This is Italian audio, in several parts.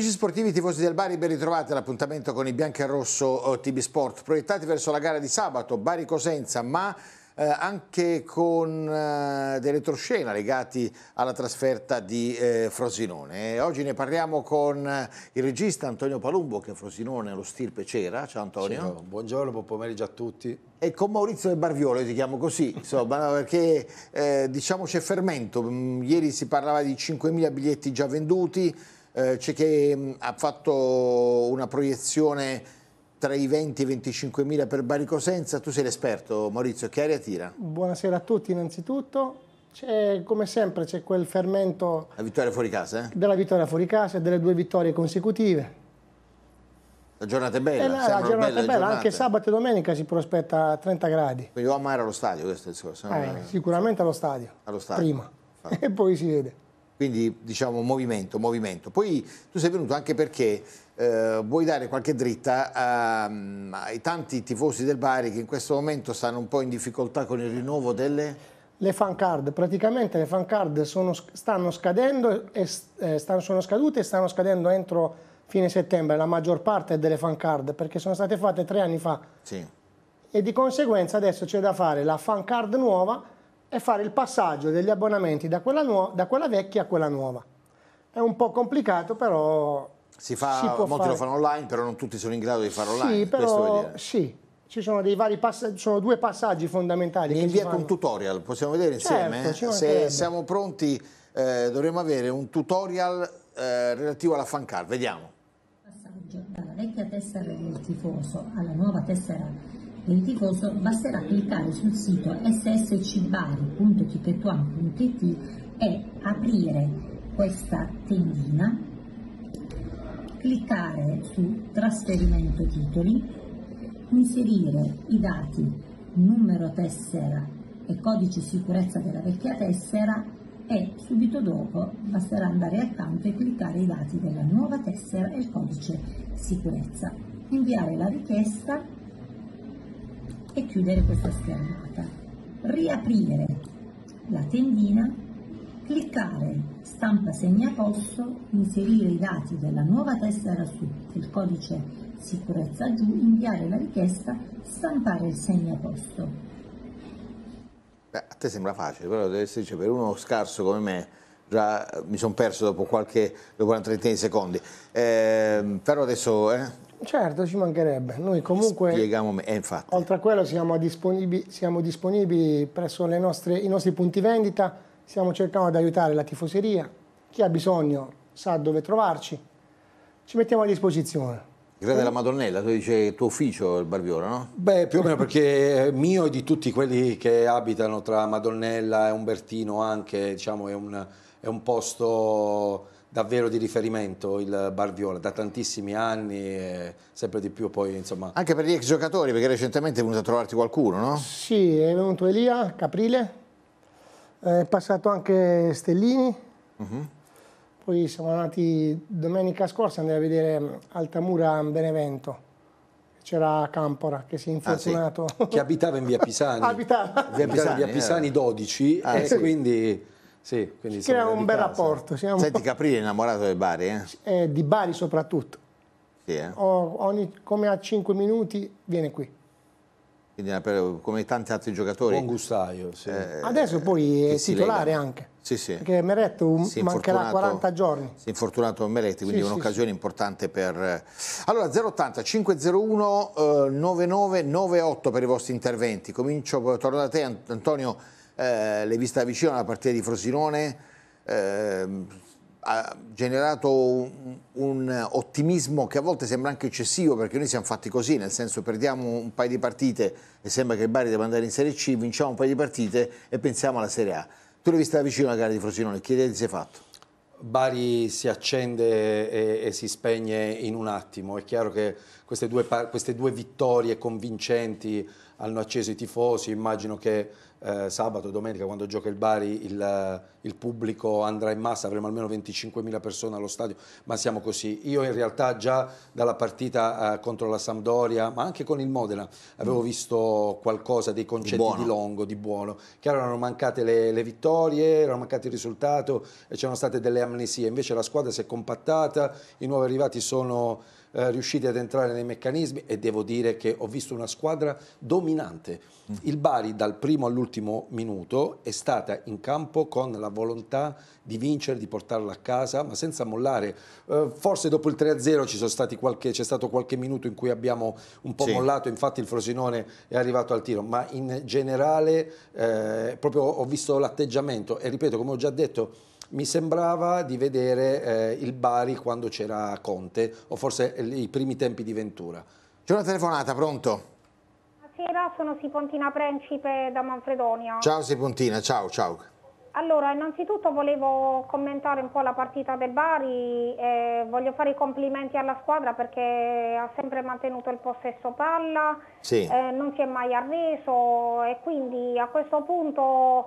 Amici sportivi tifosi del Bari, ben ritrovati all'appuntamento con i bianchi e rosso eh, TB Sport. Proiettati verso la gara di sabato, Bari-Cosenza, ma eh, anche con eh, dei retroscena legati alla trasferta di eh, Frosinone. E oggi ne parliamo con eh, il regista Antonio Palumbo, che a Frosinone lo stirpe c'era. Ciao Antonio. Ciao, buongiorno, buon pomeriggio a tutti. E con Maurizio del Barviolo, ti chiamo così, insomma, perché eh, diciamo c'è fermento. Mm, ieri si parlava di 5.000 biglietti già venduti, eh, c'è chi mm, ha fatto una proiezione tra i 20 e i 25 mila per Bari Cosenza, tu sei l'esperto Maurizio, che aria tira? Buonasera a tutti innanzitutto, come sempre c'è quel fermento La vittoria fuori casa, eh? della vittoria fuori casa e delle due vittorie consecutive. La giornata è bella, eh, la, la giornata è bella, anche sabato e domenica si prospetta a 30 gradi. Quindi o a mare allo stadio questo discorso? Eh, sicuramente allo stadio, allo stadio, prima, Infatti. e poi si vede. Quindi diciamo movimento, movimento. Poi tu sei venuto anche perché eh, vuoi dare qualche dritta a, ai tanti tifosi del Bari che in questo momento stanno un po' in difficoltà con il rinnovo delle... Le fan card, praticamente le fan card sono, stanno scadendo e, eh, stanno, sono scadute e stanno scadendo entro fine settembre la maggior parte delle fan card perché sono state fatte tre anni fa. Sì. E di conseguenza adesso c'è da fare la fan card nuova è fare il passaggio degli abbonamenti da quella, nuova, da quella vecchia a quella nuova. È un po' complicato, però si fa, si molti fare. lo fanno online, però non tutti sono in grado di farlo sì, online. Però, sì, ci sono, dei vari passaggi, sono, due passaggi fondamentali. Mi inviate un tutorial, possiamo vedere certo, insieme? Certo, Se siamo pronti eh, dovremmo avere un tutorial eh, relativo alla fan car. vediamo. Passaggio dalla vecchia tessera del tifoso alla nuova tessera del tifoso basterà cliccare sul sito sscbari.ticketone.it e aprire questa tendina, cliccare su trasferimento titoli, inserire i dati numero tessera e codice sicurezza della vecchia tessera e subito dopo basterà andare accanto e cliccare i dati della nuova tessera e il codice sicurezza. Inviare la richiesta e chiudere questa schermata. Riaprire la tendina, cliccare stampa segnaposto, inserire i dati della nuova tessera su del codice sicurezza giù, inviare la richiesta, stampare il segnaposto. Beh, a te sembra facile, però deve essere, cioè, per uno scarso come me già eh, mi sono perso dopo, qualche, dopo una trentina di secondi. Eh, però adesso eh, Certo, ci mancherebbe. Noi comunque, Spiegamo, eh, infatti. oltre a quello, siamo disponibili, siamo disponibili presso nostre, i nostri punti vendita, stiamo cercando di aiutare la tifoseria, chi ha bisogno sa dove trovarci, ci mettiamo a disposizione. Grande la Madonnella, tu dici il tuo ufficio il Barbiora, no? Beh, più o meno perché è mio e di tutti quelli che abitano tra Madonnella e Umbertino anche, diciamo, è un, è un posto davvero di riferimento il Bar Viola da tantissimi anni sempre di più poi insomma anche per gli ex giocatori perché recentemente è venuto a trovarti qualcuno no? sì è venuto Elia Caprile è passato anche Stellini uh mhm. -huh. poi siamo andati domenica scorsa andare a vedere Altamura Benevento c'era Campora che si è infortunato ah, sì. che abitava in via Pisani abitava via Pisani, via eh. Pisani 12 ah, e sì. quindi sì, quindi si crea un bel casa. rapporto. Siamo... Senti, Caprile è innamorato di Bari, eh? eh di Bari soprattutto. Sì, eh? o, ogni, come a 5 minuti viene qui. Quindi, eh, come tanti altri giocatori. Buon gustaio, sì. eh, Adesso eh, poi è titolare anche. Sì, sì. Perché Meretti Meretto mancherà 40 giorni. Si è infortunato Meretti, quindi sì, è un'occasione importante per... Eh, allora 080 501 9998 per i vostri interventi. Comincio, torno da te Antonio eh, l'hai vista vicino alla partita di Frosinone, eh, ha generato un, un, ottimismo che a volte sembra anche eccessivo perché noi siamo fatti così, nel senso perdiamo un paio di partite e sembra che il Bari debba andare in Serie C, vinciamo un paio di partite e pensiamo alla Serie A. Tu l'hai vista vicino alla gara di Frosinone, chiedete se è fatto. Bari si accende e, e, si spegne in un attimo, è chiaro che queste due, queste due vittorie convincenti hanno acceso i tifosi, immagino che eh, sabato e domenica quando gioca il Bari il, il, pubblico andrà in massa, avremo almeno 25.000 persone allo stadio, ma siamo così. Io in realtà già dalla partita eh, contro la Sampdoria, ma anche con il Modena, avevo mm. visto qualcosa dei concetti di, di, Longo, di buono. Chiaro erano mancate le, le vittorie, erano mancati il risultato c'erano state delle amnesie, invece la squadra si è compattata, i nuovi arrivati sono eh, riusciti ad entrare nei meccanismi e devo dire che ho visto una squadra dominante. Mm. Il Bari dal primo all'ultimo minuto è stata in campo con la volontà di vincere, di portarla a casa, ma senza mollare. Eh, forse dopo il 3-0 c'è stato qualche minuto in cui abbiamo un po' sì. mollato, infatti il Frosinone è arrivato al tiro, ma in generale eh, proprio ho visto l'atteggiamento e ripeto, come ho già detto, mi sembrava di vedere eh, il Bari quando c'era Conte, o forse eh, i primi tempi di Ventura. C'è una telefonata, pronto? Buonasera, ah, sono Sipontina Principe da Manfredonia. Ciao Sipontina, ciao, ciao. Allora, innanzitutto volevo commentare un po' la partita del Bari, eh, voglio fare i complimenti alla squadra perché ha sempre mantenuto il possesso palla, sì. eh, non si è mai arreso e quindi a questo punto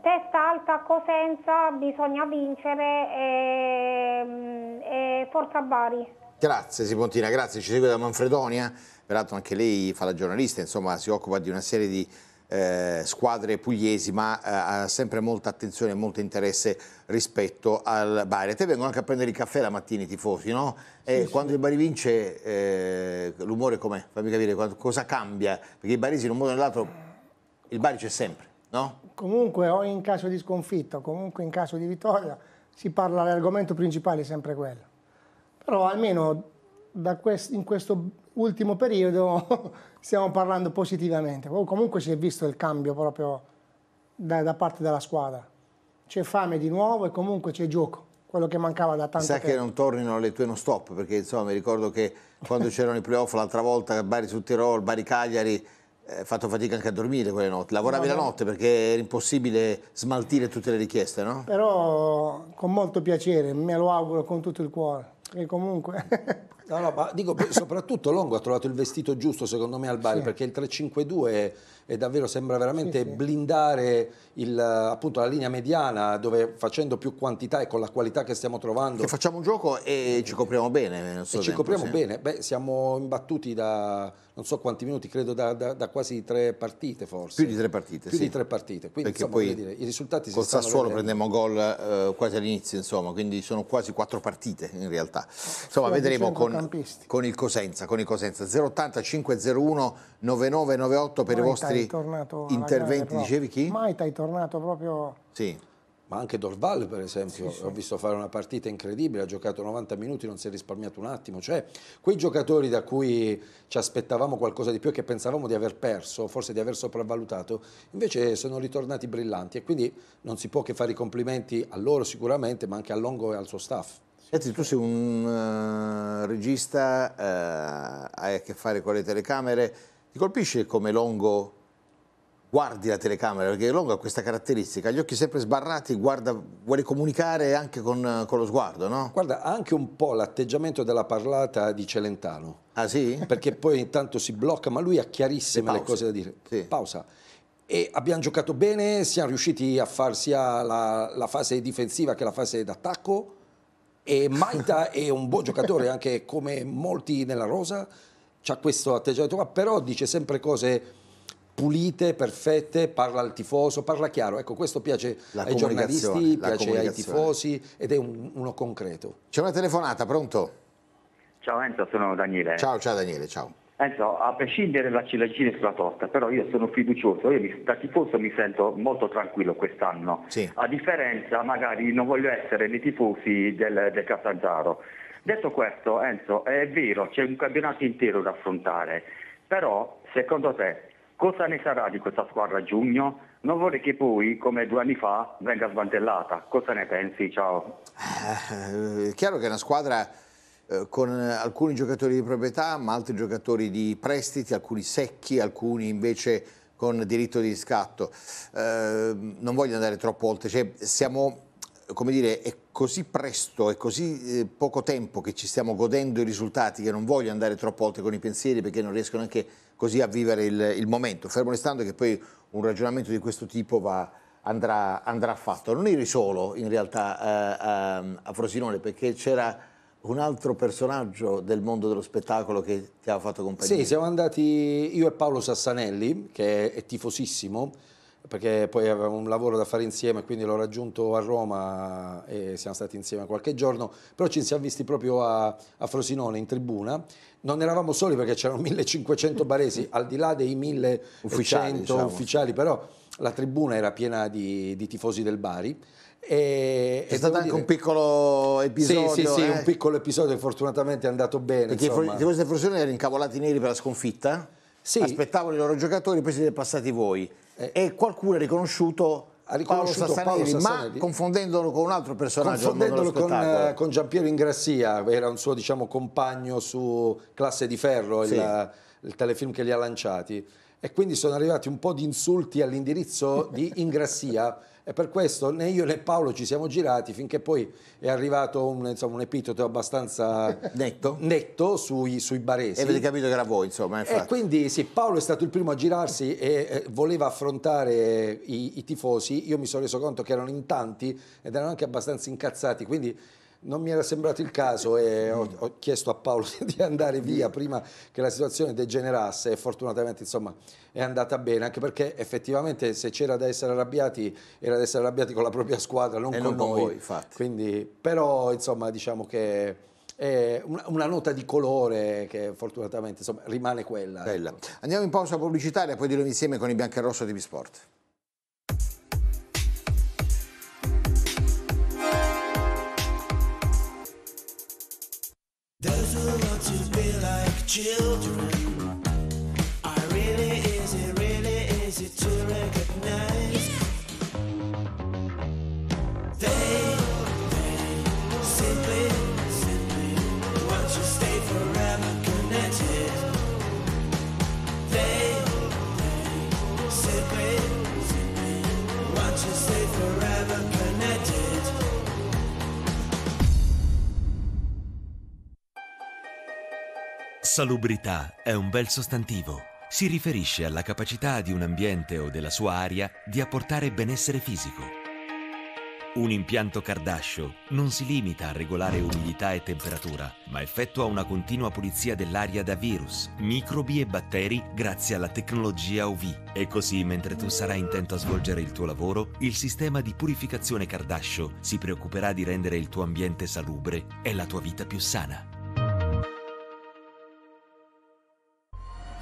testa alta a Cosenza, bisogna vincere e, mm, e forza Bari. Grazie Sipontina, grazie. Ci segue da Manfredonia, peraltro anche lei fa la giornalista, insomma si occupa di una serie di eh, squadre pugliesi, ma eh, ha sempre molta attenzione e molto interesse rispetto al Bari. A te vengono anche a prendere il caffè la mattina i tifosi, no? E sì, quando sì. il Bari vince eh, l'umore com'è? Fammi capire cosa cambia, perché i baresi in un modo o nell'altro, il Bari c'è sempre. No? Comunque o in caso di sconfitta o comunque in caso di vittoria si parla, l'argomento principale è sempre quello. Però almeno quest, in questo ultimo periodo stiamo parlando positivamente. Comunque si è visto il cambio proprio da, da parte della squadra. C'è fame di nuovo e comunque c'è gioco quello che mancava da tanto Sa tempo. che non tornino le tue non stop, perché insomma mi ricordo che quando c'erano i playoff l'altra volta Bari su Tirol, Bari Cagliari, eh, fatto fatica anche a dormire quelle notti, lavoravi no, la notte perché era impossibile smaltire tutte le richieste, no? Però con molto piacere, me lo auguro con tutto il cuore. E comunque. no, no, ma dico soprattutto Longo ha trovato il vestito giusto secondo me al Bari sì. perché il 352 e davvero sembra veramente sì, blindare il, appunto, la linea mediana dove facendo più quantità e con la qualità che stiamo trovando. Che facciamo un gioco e eh, ci copriamo bene. So e tempo, ci copriamo sì. bene, Beh, siamo imbattuti da non so quanti minuti, credo da, da, da quasi tre partite forse. Più di tre partite. Più sì. di tre partite, quindi Perché insomma, poi dire, i risultati si stanno... Col Sassuolo prendemmo gol eh, quasi all'inizio, insomma, quindi sono quasi quattro partite in realtà. Insomma, sì, vedremo con, con, il Cosenza, con il Cosenza. 080 501 9998 per Buon i vostri altri interventi, dicevi chi? Maita è tornato proprio... Sì. Ma anche Dorval, per esempio, sì, sì. ho visto fare una partita incredibile, ha giocato 90 minuti, non si è risparmiato un attimo. Cioè, quei giocatori da cui ci aspettavamo qualcosa di più e che pensavamo di aver perso, forse di aver sopravvalutato, invece sono ritornati brillanti e quindi non si può che fare i complimenti a loro sicuramente, ma anche a Longo e al suo staff. Senti, tu sei un uh, regista, uh, hai a che fare con le telecamere, ti colpisce come Longo guardi la telecamera, perché Longo ha questa caratteristica, gli occhi sempre sbarrati, guarda, vuole comunicare anche con, con lo sguardo, no? Guarda, ha anche un po' l'atteggiamento della parlata di Celentano. Ah sì? Perché poi intanto si blocca, ma lui ha chiarissime le, le cose da dire. Sì. Pausa. E abbiamo giocato bene, siamo riusciti a far sia la, la fase difensiva che la fase d'attacco e Maita è un buon giocatore anche come molti nella rosa, ha questo atteggiamento qua, però dice sempre cose pulite, perfette, parla al tifoso, parla chiaro. Ecco, questo piace la ai giornalisti, piace ai tifosi ed è un, uno concreto. C'è una telefonata, pronto? Ciao Enzo, sono Daniele. Ciao, ciao Daniele, ciao. Enzo, a prescindere dalla ciliegina sulla torta, però io sono fiducioso, io mi, da tifoso mi sento molto tranquillo quest'anno, sì. a differenza magari non voglio essere nei tifosi del, del Catanzaro. Detto questo, Enzo, è vero, c'è un campionato intero da affrontare, però secondo te Cosa ne sarà di questa squadra a giugno? Non vorrei che poi, come due anni fa, venga smantellata. Cosa ne pensi? Ciao. Eh, è chiaro che è una squadra eh, con alcuni giocatori di proprietà, ma altri giocatori di prestiti, alcuni secchi, alcuni invece con diritto di riscatto. Eh, non voglio andare troppo oltre, cioè, siamo, come dire, è così presto, è così eh, poco tempo che ci stiamo godendo i risultati che non voglio andare troppo oltre con i pensieri perché non riesco neanche a così a vivere il, il momento, fermo restando che poi un ragionamento di questo tipo va, andrà, andrà, fatto. Non eri solo in realtà eh, ehm, a Frosinone perché c'era un altro personaggio del mondo dello spettacolo che ti ha fatto compagnia. Sì, siamo andati io e Paolo Sassanelli, che è tifosissimo, perché poi avevamo un lavoro da fare insieme, quindi l'ho raggiunto a Roma e siamo stati insieme qualche giorno, però ci siamo visti proprio a, a Frosinone in tribuna non eravamo soli perché c'erano 1500 baresi, al di là dei 1100 ufficiali, diciamo. ufficiali però la tribuna era piena di, di tifosi del Bari. E, è stato anche dire... un piccolo episodio. Sì, sì, sì eh? un piccolo episodio, fortunatamente è andato bene. Perché i tifosi del Frosinone erano incavolati neri per la sconfitta, sì. aspettavano i loro giocatori, poi siete passati voi. Eh. E qualcuno ha riconosciuto ha riconosciuto Paolo Sassanelli, Paolo Sassanelli, ma confondendolo con un altro personaggio confondendolo con, eh, con Giampiero Ingrassia era un suo diciamo, compagno su Classe di Ferro sì. il, eh, il telefilm che li ha lanciati e quindi sono arrivati un po' di insulti all'indirizzo di Ingrassia E per questo né io né Paolo ci siamo girati finché poi è arrivato un, insomma, un epiteto abbastanza netto, netto sui, sui, baresi. E avete capito che era voi, insomma. Infatti. E quindi sì, Paolo è stato il primo a girarsi e eh, voleva affrontare i, i tifosi. Io mi sono reso conto che erano in tanti ed erano anche abbastanza incazzati. Quindi non mi era sembrato il caso e ho, ho, chiesto a Paolo di andare via prima che la situazione degenerasse e fortunatamente insomma è andata bene anche perché effettivamente se c'era da essere arrabbiati era da essere arrabbiati con la propria squadra non e con non noi con voi, infatti. Quindi, però insomma diciamo che è una, una, nota di colore che fortunatamente insomma, rimane quella ecco. andiamo in pausa pubblicitaria poi dirò insieme con i bianchi e rosso di Bisport we're like children. Salubrità è un bel sostantivo. Si riferisce alla capacità di un ambiente o della sua aria di apportare benessere fisico. Un impianto Kardascio non si limita a regolare umidità e temperatura, ma effettua una continua pulizia dell'aria da virus, microbi e batteri grazie alla tecnologia UV. E così, mentre tu sarai intento a svolgere il tuo lavoro, il sistema di purificazione Kardascio si preoccuperà di rendere il tuo ambiente salubre e la tua vita più sana.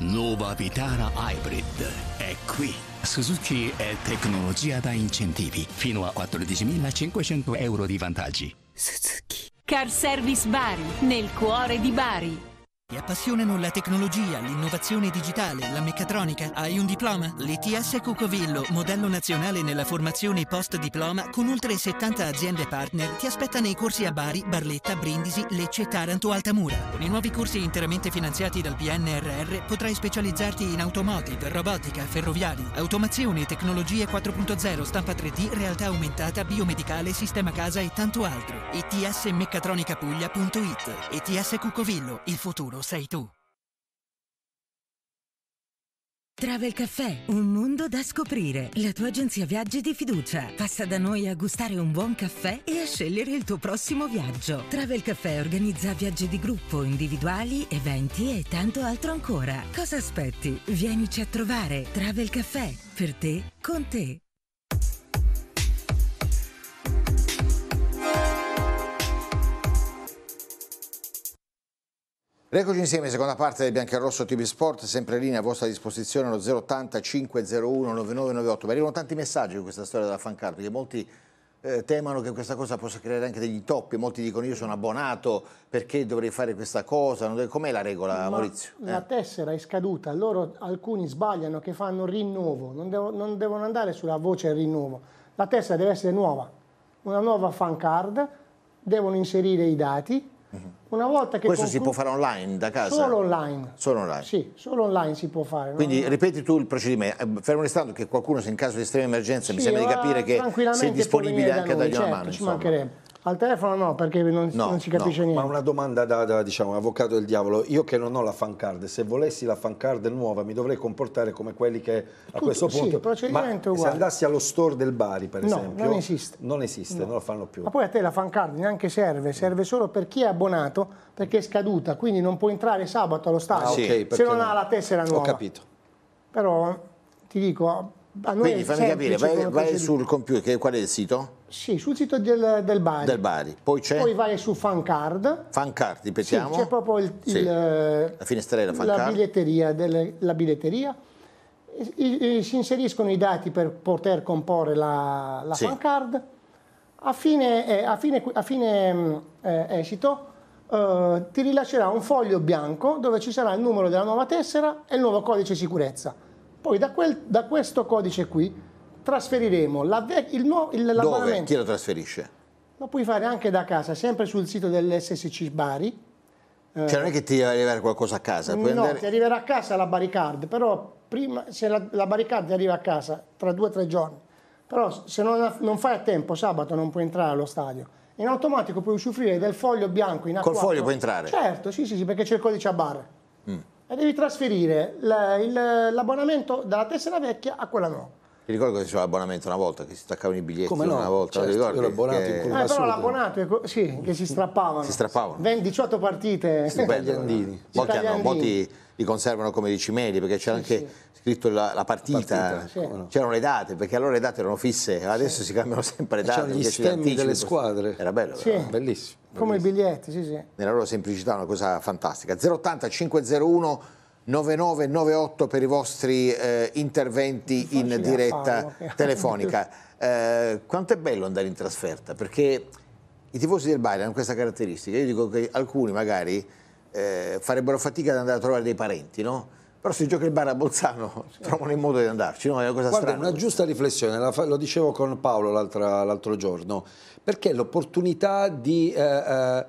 Nuova Vitara Hybrid è qui. Suzuki è tecnologia da incentivi. Fino a 14.500 euro di vantaggi. Suzuki. Car Service Bari, nel cuore di Bari. Ti appassionano la tecnologia, l'innovazione digitale, la meccatronica? Hai un diploma? L'ITS Cucovillo, modello nazionale nella formazione post-diploma con oltre 70 aziende partner, ti aspetta nei corsi a Bari, Barletta, Brindisi, Lecce, Taranto, Altamura. Con i nuovi corsi interamente finanziati dal PNRR potrai specializzarti in automotive, robotica, ferroviari, automazione, tecnologie 4.0, stampa 3D, realtà aumentata, biomedicale, sistema casa e tanto altro. Meccatronica itsmeccatronicapuglia.it ETS Cucovillo, il futuro sei tu. Travel Caffè, un mondo da scoprire. La tua agenzia viaggi di fiducia. Passa da noi a gustare un buon caffè e a scegliere il tuo prossimo viaggio. Travel Caffè organizza viaggi di gruppo, individuali, eventi e tanto altro ancora. Cosa aspetti? Vienici a trovare Travel Caffè. Per te, con te. Eccoci insieme, seconda parte del Biancarosso TV Sport, sempre lì a vostra disposizione allo 080 501 9998. Mi arrivano tanti messaggi di questa storia della fancard, perché molti eh, temono che questa cosa possa creare anche degli intoppi, molti dicono io sono abbonato, perché dovrei fare questa cosa? Com'è la regola Ma Maurizio? La eh? tessera è scaduta, loro alcuni sbagliano che fanno rinnovo, non, devo, non devono andare sulla voce rinnovo, la tessera deve essere nuova, una nuova fancard, devono inserire i dati Mm-hmm. Una volta che Questo si può fare online da casa? Solo online. Solo online? Sì, solo online si può fare. Quindi non... ripeti tu il procedimento, eh, fermo restando che qualcuno se in caso di estrema emergenza sì, mi sembra di capire che sei disponibile anche a dargli certo, una mano. Ci insomma. mancherebbe. Al telefono no, perché non, no, non si capisce no, niente. Ma una domanda da, da diciamo, avvocato del diavolo. Io che non ho la fan card, se volessi la fan card nuova mi dovrei comportare come quelli che a Tutto, questo punto... Sì, procedimento ma uguale. se andassi allo store del Bari, per no, esempio... non esiste. Non esiste, no. non lo fanno più. Ma poi a te la fan card neanche serve, serve solo per chi è abbonato, perché è scaduta, quindi non può entrare sabato allo stadio ah, okay, se non, non ha la tessera nuova. Ho capito. Però ti dico... A noi Quindi fammi capire, vai, vai sul computer, qual è il sito? Sì, sul sito del, del, Bari. del Bari. Poi c'è? Poi vai su Fancard. Fancard, ripetiamo. Sì, c'è proprio il, sì. il, la finestrella Fancard. La biglietteria, del, la biglietteria. I, i, si inseriscono i dati per poter comporre la, la sì. Fancard. A fine, eh, a fine, a fine mm, eh, esito eh, ti rilascerà un foglio bianco dove ci sarà il numero della nuova tessera e il nuovo codice sicurezza. Poi da, quel, da questo codice qui trasferiremo la il nuovo il, Dove? Chi la trasferisce? Lo puoi fare anche da casa, sempre sul sito dell'SSC Bari. Eh, cioè non è che ti deve arrivare qualcosa a casa? Puoi no, andare... ti arriverà a casa la barricard, però prima, se la, la barricard arriva a casa tra due o tre giorni, però se non, non fai a tempo sabato non puoi entrare allo stadio in automatico puoi usufruire del foglio bianco in a Col foglio puoi entrare? Certo, sì, sì, sì perché c'è il codice a barre. Mm. E devi trasferire l'abbonamento dalla tessera vecchia a quella nuova. Ti ricordo che c'era l'abbonamento una volta, che si staccavano i biglietti Come no? una volta. Certo, ricordo l'abbonato che... in ah, però l'abbonato, sì, che si strappavano. Si strappavano. 20, 18 partite. Stupendandini. Eh. molti, hanno, molti li conservano come ricimeli, perché c'era sì, anche sì. scritto la, la partita, c'erano sì. le date, perché allora le date erano fisse, adesso si cambiano sempre le date. C'erano gli stemmi delle squadre. Era bello, sì. Bellissimo, bellissimo. Come i biglietti, sì, sì. Nella loro semplicità, una cosa fantastica. 080 501 9998 per i vostri eh, interventi in diretta telefonica. Eh, quanto è bello andare in trasferta, perché i tifosi del Bayern hanno questa caratteristica. Io dico che alcuni magari eh, farebbero fatica ad andare a trovare dei parenti, no? Però se gioca il bar a Bolzano trovano il modo di andarci, no? È una cosa Guarda, strana. Una giusta riflessione, lo dicevo con Paolo l'altro giorno, perché l'opportunità di... Eh, eh,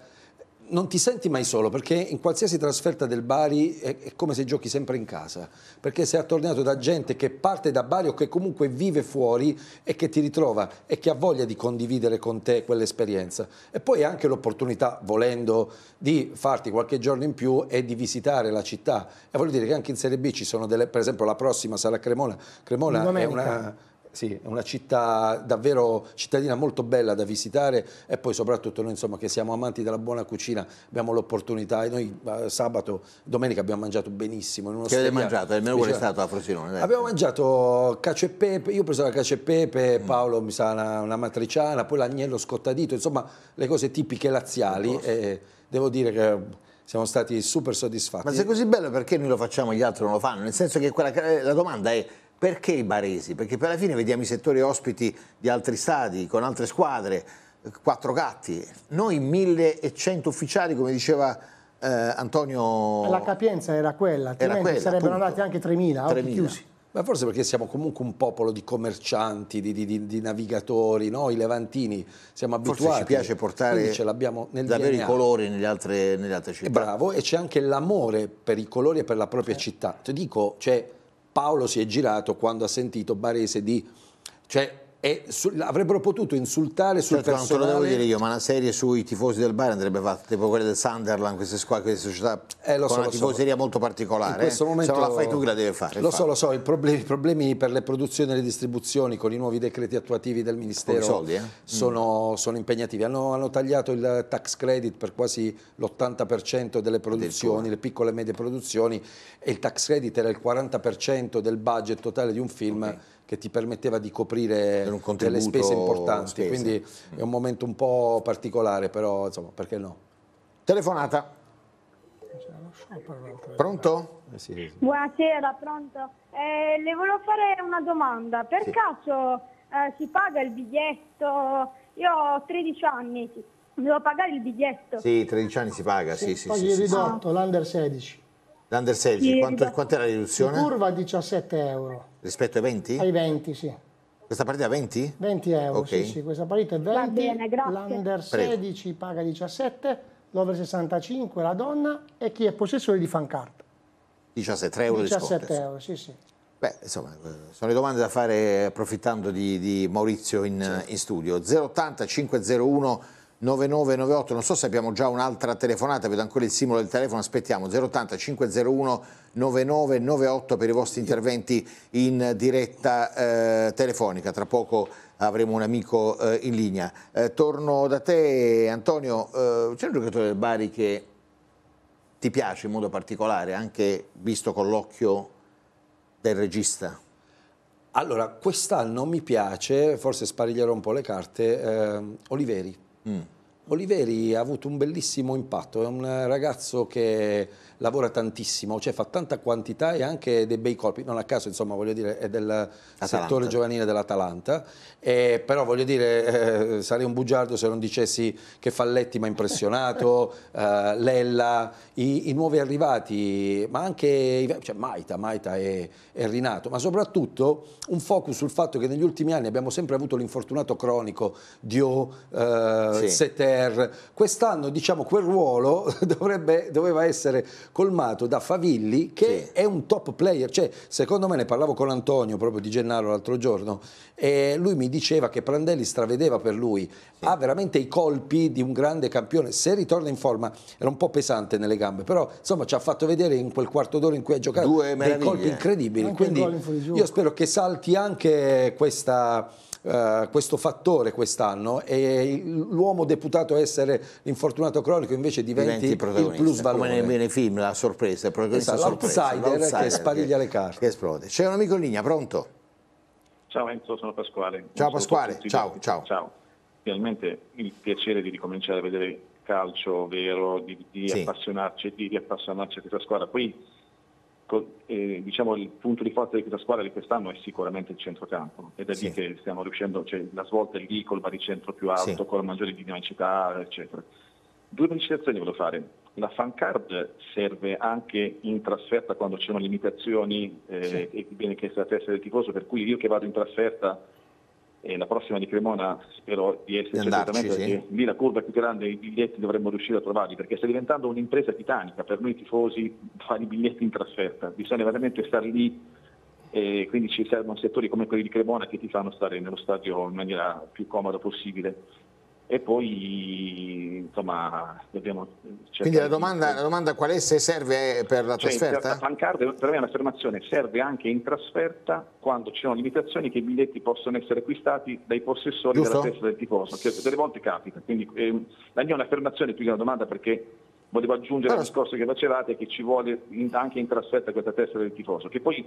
non ti senti mai solo perché in qualsiasi trasferta del Bari è, è, come se giochi sempre in casa perché sei attorniato da gente che parte da Bari o che comunque vive fuori e che ti ritrova e che ha voglia di condividere con te quell'esperienza e poi anche l'opportunità volendo di farti qualche giorno in più e di visitare la città e voglio dire che anche in Serie B ci sono delle per esempio la prossima sarà Cremona Cremona è una sì, è una città davvero cittadina molto bella da visitare e poi soprattutto noi insomma, che siamo amanti della buona cucina abbiamo l'opportunità e noi eh, sabato, domenica abbiamo mangiato benissimo. In uno che avete mangiato? Il menù è stato a Frosinone? Abbiamo mangiato cacio e pepe, io ho preso la cacio e pepe, mm. Paolo mi sa una, una matriciana, poi l'agnello scottadito, insomma le cose tipiche laziali e devo dire che siamo stati super soddisfatti. Ma se è così bello perché noi lo facciamo e gli altri non lo fanno? Nel senso che quella, eh, la domanda è perché i baresi? Perché per la fine vediamo i settori ospiti di altri stadi, con altre squadre, quattro gatti. Noi 1100 ufficiali, come diceva eh, Antonio... La capienza era quella, altrimenti era quella, sarebbero appunto. andati anche 3.000, 3.000. chiusi. Ma forse perché siamo comunque un popolo di commercianti, di, di, di navigatori, noi levantini siamo abituati. Forse ci piace portare ce nel davvero DNA. i colori nelle altre, nelle altre città. È bravo, e c'è anche l'amore per i colori e per la propria sì. città. Ti dico, cioè, Paolo si è girato quando ha sentito Barese di... Cioè, e su, avrebbero potuto insultare sul certo, personale non lo devo dire io ma una serie sui tifosi del Bayern andrebbe fatta tipo quelle del Sunderland queste squadre queste società eh, so, con una tifoseria so. molto particolare in eh. questo eh. se non la fai tu che la deve fare lo fa. so lo so i problemi, problemi, per le produzioni e le distribuzioni con i nuovi decreti attuativi del ministero soldi, eh? Mm. sono, mm. sono, impegnativi hanno, hanno, tagliato il tax credit per quasi l'80% delle produzioni le piccole e medie produzioni e il tax credit era il 40% del budget totale di un film okay che ti permetteva di coprire delle spese importanti, spese. quindi mm. è un momento un po' particolare, però insomma, perché no? Telefonata. Pronto? Eh sì, sì. Buonasera, pronto. Eh, le volevo fare una domanda. Per sì. caso eh, si paga il biglietto? Io ho 13 anni, devo pagare il biglietto. Sì, 13 anni si paga, sì, sì. Paghi sì, ridotto, l'under 16. L'under 16, quanto, quanto era la riduzione? curva 17 euro. Rispetto ai 20? Ai 20, sì. Questa partita 20? 20 euro, okay. sì, sì, questa partita è 20, bene, l'under 16 Prego. paga 17, l'over 65 la donna e chi è possessore di fan card. 17, euro 17 euro, sì, sì. Beh, insomma, eh, sono le domande da fare approfittando di, di Maurizio in, sì. in studio. 080 501 9998, non so se abbiamo già un'altra telefonata, vedo ancora il simbolo del telefono, aspettiamo 080 501 9998 per i vostri interventi in diretta eh, telefonica, tra poco avremo un amico eh, in linea. Eh, torno da te Antonio, eh, c'è un giocatore del Bari che ti piace in modo particolare, anche visto con l'occhio del regista? Allora, quest'anno mi piace, forse spariglierò un po' le carte, ehm, Oliveri Mm. Oliveri ha avuto un bellissimo impatto, è un ragazzo che lavora tantissimo, cioè fa tanta quantità e anche dei bei colpi, non a caso insomma voglio dire è del Atalanta. settore giovanile dell'Atalanta, eh, però voglio dire eh, sarei un bugiardo se non dicessi che Falletti mi ha impressionato, eh, Lella, i, i, nuovi arrivati, ma anche cioè, Maita, Maita è, e Rinato, ma soprattutto un focus sul fatto che negli ultimi anni abbiamo sempre avuto l'infortunato cronico, Dio, eh, sì. Seter, quest'anno diciamo quel ruolo dovrebbe, doveva essere colmato da Favilli che sì. è un top player, cioè secondo me ne parlavo con Antonio proprio di Gennaro l'altro giorno e lui mi diceva che Prandelli stravedeva per lui, sì. ha veramente i colpi di un grande campione, se ritorna in forma era un po' pesante nelle gambe, però insomma ci ha fatto vedere in quel quarto d'ora in cui ha giocato Due dei colpi incredibili, anche quindi in io spero che salti anche questa eh, questo fattore quest'anno e l'uomo deputato a essere l'infortunato cronico invece diventi, diventi il plus valore. Come nei, nei film, la sorpresa, il protagonista esatto, l'outsider che spariglia le carte. Che esplode. C'è un amico in linea, pronto? Ciao Enzo, sono Pasquale. Ciao Pasquale, ciao, ciao. Ciao. Finalmente il piacere di ricominciare a vedere calcio vero, di, di sì. appassionarci, di riappassionarci a questa squadra. Poi diciamo il punto di forza di questa squadra di quest'anno è sicuramente il centrocampo ed è sì. lì che stiamo riuscendo, cioè, la svolta è lì col baricentro più alto, sì. con la maggiore dinamicità, eccetera. Due precisazioni volevo fare. La fan card serve anche in trasferta quando ci sono limitazioni eh, sì. e viene chiesta la testa del tifoso, per cui io che vado in trasferta e la prossima di Cremona spero di essere di certamente sì. lì la curva più grande i biglietti dovremmo riuscire a trovarli perché sta diventando un'impresa titanica per noi tifosi fare i biglietti in trasferta bisogna veramente stare lì e quindi ci servono settori come quelli di Cremona che ti fanno stare nello stadio in maniera più comoda possibile e poi insomma dobbiamo Quindi la domanda, di... la domanda, qual è se serve per la cioè, trasferta? La pancard per me è un'affermazione, serve anche in trasferta quando ci sono limitazioni che i biglietti possono essere acquistati dai possessori Giusto? della testa del tifoso, che delle volte capita. Quindi ehm, la mia è un'affermazione più che una domanda perché volevo aggiungere allora. discorso che facevate che ci vuole in, anche in trasferta questa testa del tifoso, che poi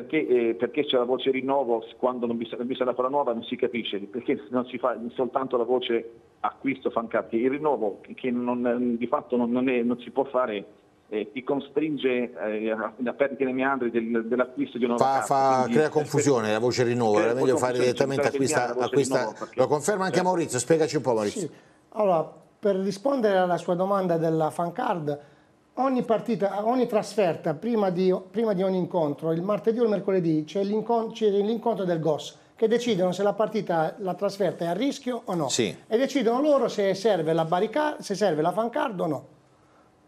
perché, eh, perché, c'è la voce rinnovo quando non vi, non vi, sarà la nuova non si capisce, perché non si fa soltanto la voce acquisto fan card Il rinnovo che non, di fatto non, è, non, si può fare eh, ti costringe eh, a perdere i meandri del, dell'acquisto di una fa, Fa, Quindi, crea confusione la voce rinnovo, è meglio fare direttamente acquista, acquista rinnovo, perché... lo conferma anche eh. Maurizio, spiegaci un po' Maurizio. Sì. Allora, per rispondere alla sua domanda della fan fancard ogni partita, ogni trasferta, prima di, prima di ogni incontro, il martedì o il mercoledì, c'è l'incontro del GOS che decidono se la partita, la trasferta è a rischio o no. Sì. E decidono loro se serve la, barricard, se serve la fancard o no.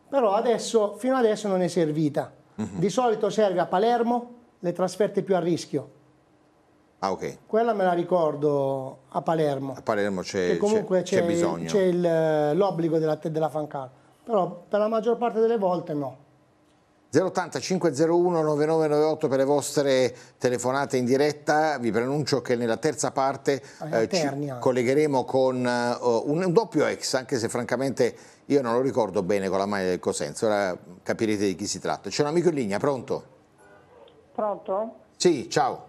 Però adesso, fino adesso non è servita. Uh mhm. -huh. Di solito serve a Palermo le trasferte più a rischio. Ah, ok. Quella me la ricordo a Palermo. A Palermo c'è, che comunque c'è, bisogno. C'è l'obbligo della, della fancard però per la maggior parte delle volte no. 080 501 9998 per le vostre telefonate in diretta. Vi preannuncio che nella terza parte ah, eh, ci collegheremo con uh, un, un, doppio ex, anche se francamente io non lo ricordo bene con la maglia del Cosenza. Ora capirete di chi si tratta. C'è un amico in linea, pronto? Pronto? Sì, ciao.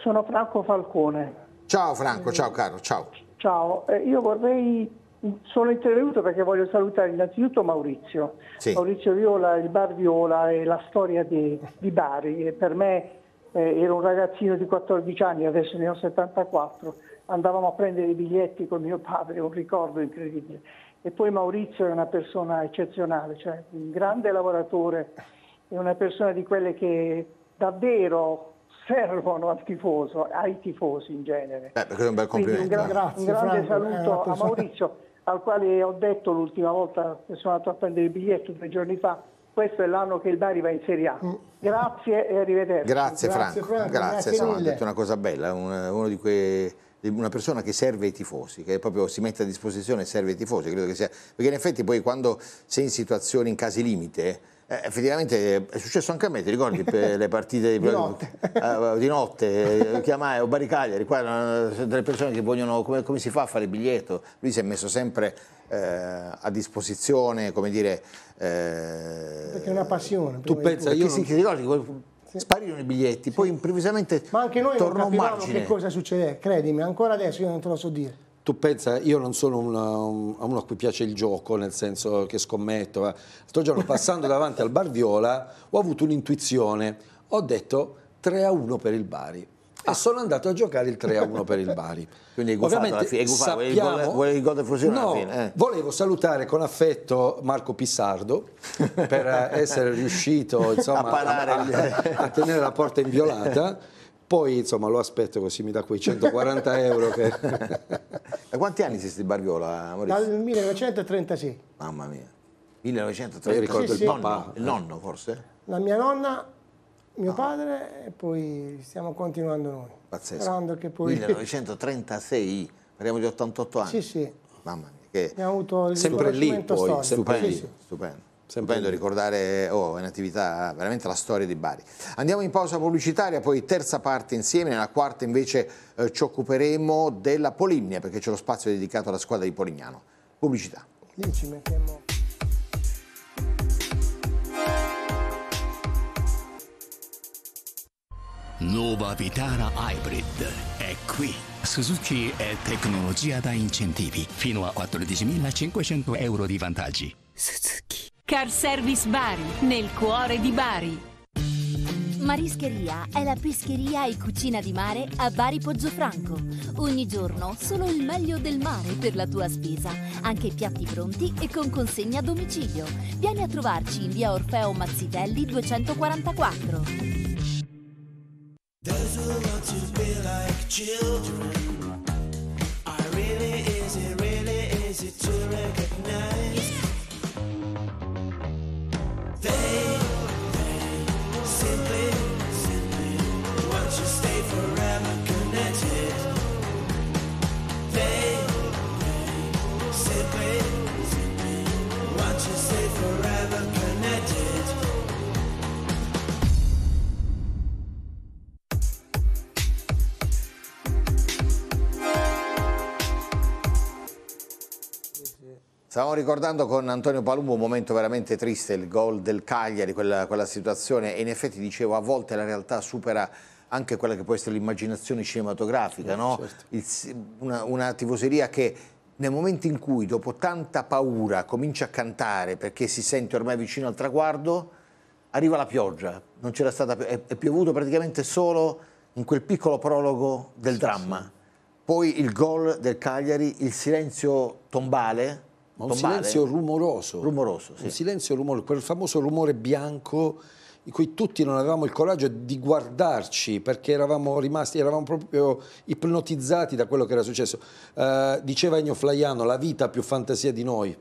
Sono Franco Falcone. Ciao Franco, ciao caro, ciao. Ciao, eh, io vorrei sono intervenuto perché voglio salutare innanzitutto Maurizio. Sì. Maurizio Viola, il bar Viola e la storia di, di Bari. E per me eh, ero un ragazzino di 14 anni, adesso ne ho 74. Andavamo a prendere i biglietti con mio padre, un ricordo incredibile. E poi Maurizio è una persona eccezionale, cioè un grande lavoratore, è una persona di quelle che davvero servono al tifoso, ai tifosi in genere. Beh, è un bel complimento. Un, gra- un, grande Franco, saluto eh, a Maurizio al quale ho detto l'ultima volta che sono andato a prendere il biglietto due giorni fa, questo è l'anno che il Bari va in Serie A. Mm. Grazie e arrivederci. Grazie, Franco, grazie, Franco. grazie, grazie ha detto una cosa bella, uno di quei una persona che serve ai tifosi, che proprio si mette a disposizione e serve ai tifosi, credo che sia, perché in effetti poi quando sei in situazioni, in casi limite, eh, effettivamente eh, è successo anche a me, ti ricordi per le partite di, notte, eh, eh, di notte eh, chiamai o Baricaglia, qua erano delle persone che vogliono come, come, si fa a fare il biglietto, lui si è messo sempre eh, a disposizione, come dire... Perché è una passione. Tu pensa, io... Non... Sì, ti ricordi sì. sparirono i biglietti, sì. poi improvvisamente Ma anche noi tornò non capivamo margine. che cosa succede, credimi, ancora adesso io non te lo so dire tu pensa, io non sono una, un, uno a cui piace il gioco, nel senso che scommetto. Ma... Eh. L'altro giorno, passando davanti al Bar Viola, ho avuto un'intuizione. Ho detto 3 a 1 per il Bari. E ah. sono andato a giocare il 3 a 1 per il Bari. Quindi è gufato, è sappiamo, vuoi il gol del fusilone no, alla fine? Eh. Volevo salutare con affetto Marco Pissardo per essere riuscito insomma, a, a, a, a tenere la porta inviolata. Poi insomma lo aspetto così mi dà quei 140 euro. Che... da quanti anni sei di Bargiola, Maurizio? Dal 1936. Mamma mia. 1936. Io ricordo sì, il, sì. Nonno, il nonno forse? La mia nonna, mio no. Ah. padre e poi stiamo continuando noi. Pazzesco. Poi... 1936, parliamo di 88 anni. Sì, sì. Mamma mia. Che... Abbiamo avuto il Sempre lì poi, storico. stupendo. Sì, stupendo. Sempre Stupendo ricordare, oh, è un'attività, veramente la storia di Bari. Andiamo in pausa pubblicitaria, poi terza parte insieme, nella quarta invece eh, ci occuperemo della Polimnia, perché c'è lo spazio dedicato alla squadra di Polignano. Pubblicità. Lì ci mettiamo... Nuova Vitara Hybrid è qui. Suzuki è tecnologia da incentivi, fino a 14.500 euro di vantaggi. Suzuki. Car Service Bari, nel cuore di Bari. Marischeria è la pescheria e cucina di mare a Bari Poggiofranco. Ogni giorno solo il meglio del mare per la tua spesa, anche piatti pronti e con consegna a domicilio. Vieni a trovarci in via Orfeo Mazzitelli 244. Doesn't Stavamo ricordando con Antonio Palumbo un momento veramente triste, il gol del Cagliari, quella, quella, situazione e in effetti dicevo a volte la realtà supera anche quella che può essere l'immaginazione cinematografica, eh, no? certo. il, una, una tifoseria che nel momento in cui dopo tanta paura comincia a cantare perché si sente ormai vicino al traguardo, arriva la pioggia, non c'era stata, è, è, piovuto praticamente solo in quel piccolo prologo del sì, dramma. Sì. Poi il gol del Cagliari, il silenzio tombale ma un silenzio rumoroso. Rumoroso, sì. Un silenzio rumoroso, quel famoso rumore bianco in cui tutti non avevamo il coraggio di guardarci perché eravamo rimasti, eravamo proprio ipnotizzati da quello che era successo. Uh, diceva Ennio Flaiano, la vita ha più fantasia di noi.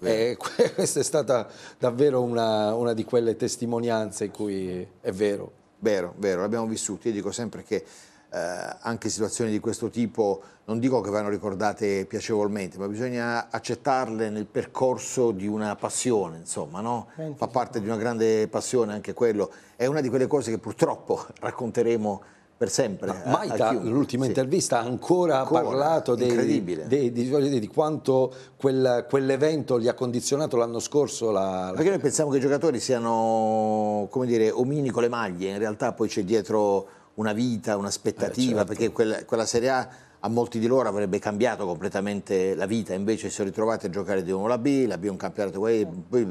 E eh, questa è stata davvero una, una, di quelle testimonianze in cui è vero. Vero, vero, l'abbiamo vissuto. Io dico sempre che eh, anche situazioni di questo tipo non dico che vanno ricordate piacevolmente, ma bisogna accettarle nel percorso di una passione, insomma, no? Fa parte di una grande passione anche quello. È una di quelle cose che purtroppo racconteremo per sempre. Ma eh, Maita, l'ultima sì. intervista, ancora, ancora ha parlato dei, dei, di, di, quanto quel, quell'evento gli ha condizionato l'anno scorso. La, la... Perché noi pensiamo che i giocatori siano, come dire, omini con le maglie, in realtà poi c'è dietro una vita, un'aspettativa, eh, certo. perché quella, quella Serie A a molti di loro avrebbe cambiato completamente la vita, invece si sono ritrovati a giocare di nuovo la B, la B è un campionato, poi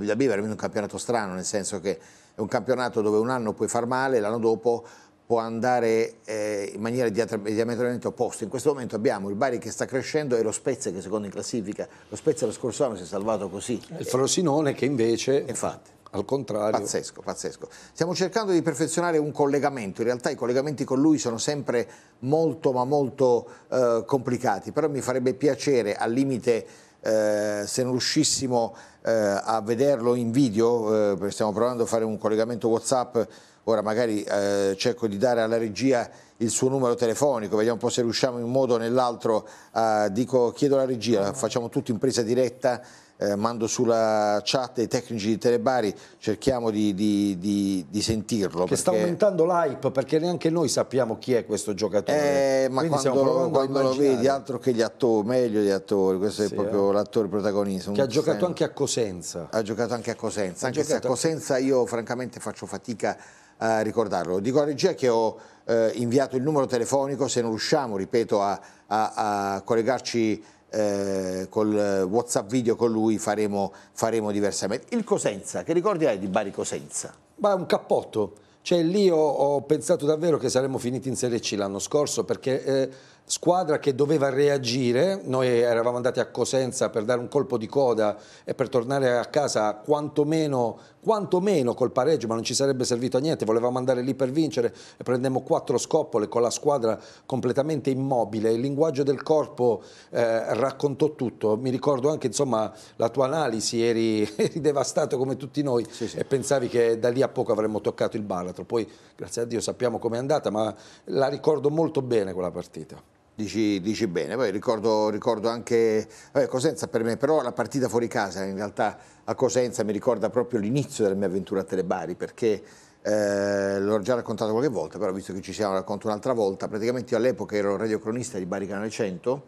la B è veramente un campionato strano, nel senso che è un campionato dove un anno puoi far male, l'anno dopo può andare eh, in maniera diametralmente opposta. In questo momento abbiamo il Bari che sta crescendo e lo Spezia che secondo in classifica, lo Spezia lo scorso anno si è salvato così. Il Frosinone che invece... Infatti al contrario. Pazzesco, pazzesco. Stiamo cercando di perfezionare un collegamento, in realtà i collegamenti con lui sono sempre molto ma molto eh, complicati, però mi farebbe piacere al limite eh, se non riuscissimo eh, a vederlo in video, perché stiamo provando a fare un collegamento Whatsapp, ora magari eh, cerco di dare alla regia il suo numero telefonico, vediamo un po' se riusciamo in un modo o nell'altro, eh, dico, chiedo alla regia, facciamo tutto in presa diretta, eh, mando sulla chat ai tecnici di Telebari, cerchiamo di, di, di, di sentirlo. Che perché... sta aumentando l'hype perché neanche noi sappiamo chi è questo giocatore. Eh, ma Quindi quando, quando lo vedi, altro che gli attori, meglio gli attori, questo sì, è proprio eh. l'attore protagonista. Che ha giocato stem... anche a Cosenza. Ha giocato anche a Cosenza, ha anche se a Cosenza io francamente faccio fatica a ricordarlo. Dico alla regia che ho eh, inviato il numero telefonico, se non riusciamo, ripeto, a, a, a collegarci eh, col WhatsApp video con lui faremo, faremo diversamente. Il Cosenza, che ricordi hai di Bari Cosenza? Ma un cappotto. Cioè, lì ho, ho, pensato davvero che saremmo finiti in Serie C l'anno scorso perché eh, squadra che doveva reagire, noi eravamo andati a Cosenza per dare un colpo di coda e per tornare a casa quantomeno quantomeno col pareggio, ma non ci sarebbe servito a niente, volevamo andare lì per vincere e prendemmo quattro scoppole con la squadra completamente immobile, il linguaggio del corpo eh, raccontò tutto, mi ricordo anche insomma, la tua analisi, eri, eri devastato come tutti noi sì, sì. e pensavi che da lì a poco avremmo toccato il baratro, poi grazie a Dio sappiamo com'è andata, ma la ricordo molto bene quella partita dici, dici bene. Poi ricordo, ricordo anche vabbè, Cosenza per me, però la partita fuori casa in realtà a Cosenza mi ricorda proprio l'inizio della mia avventura a Telebari perché eh, l'ho già raccontato qualche volta, però visto che ci siamo racconto un'altra volta, praticamente io all'epoca ero radiocronista di Bari Canale 100,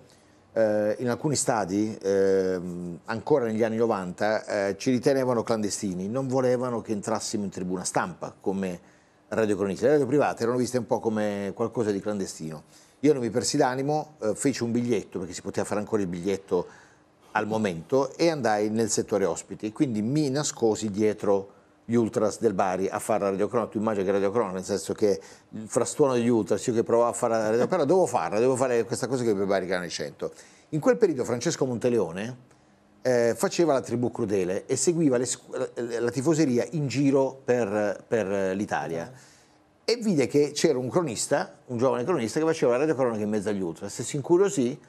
eh, in alcuni stadi, eh, ancora negli anni 90, eh, ci ritenevano clandestini, non volevano che entrassimo in tribuna stampa come radiocronista. Le radio private erano viste un po' come qualcosa di clandestino. Io non mi persi d'animo, eh, feci un biglietto, perché si poteva fare ancora il biglietto al momento, e andai nel settore ospiti. Quindi mi nascosi dietro gli ultras del Bari a fare la radiocronaca. Tu immagini che radiocronaca, nel senso che il frastuono degli ultras, io che provavo a fare la radiocronaca, devo farla, devo fare questa cosa che per Bari Cane 100. In quel periodo Francesco Monteleone eh, faceva la tribù crudele e seguiva le, la tifoseria in giro per, per l'Italia e vide che c'era un cronista, un giovane cronista, che faceva la radio cronica in mezzo agli ultra. Se si incuriosì,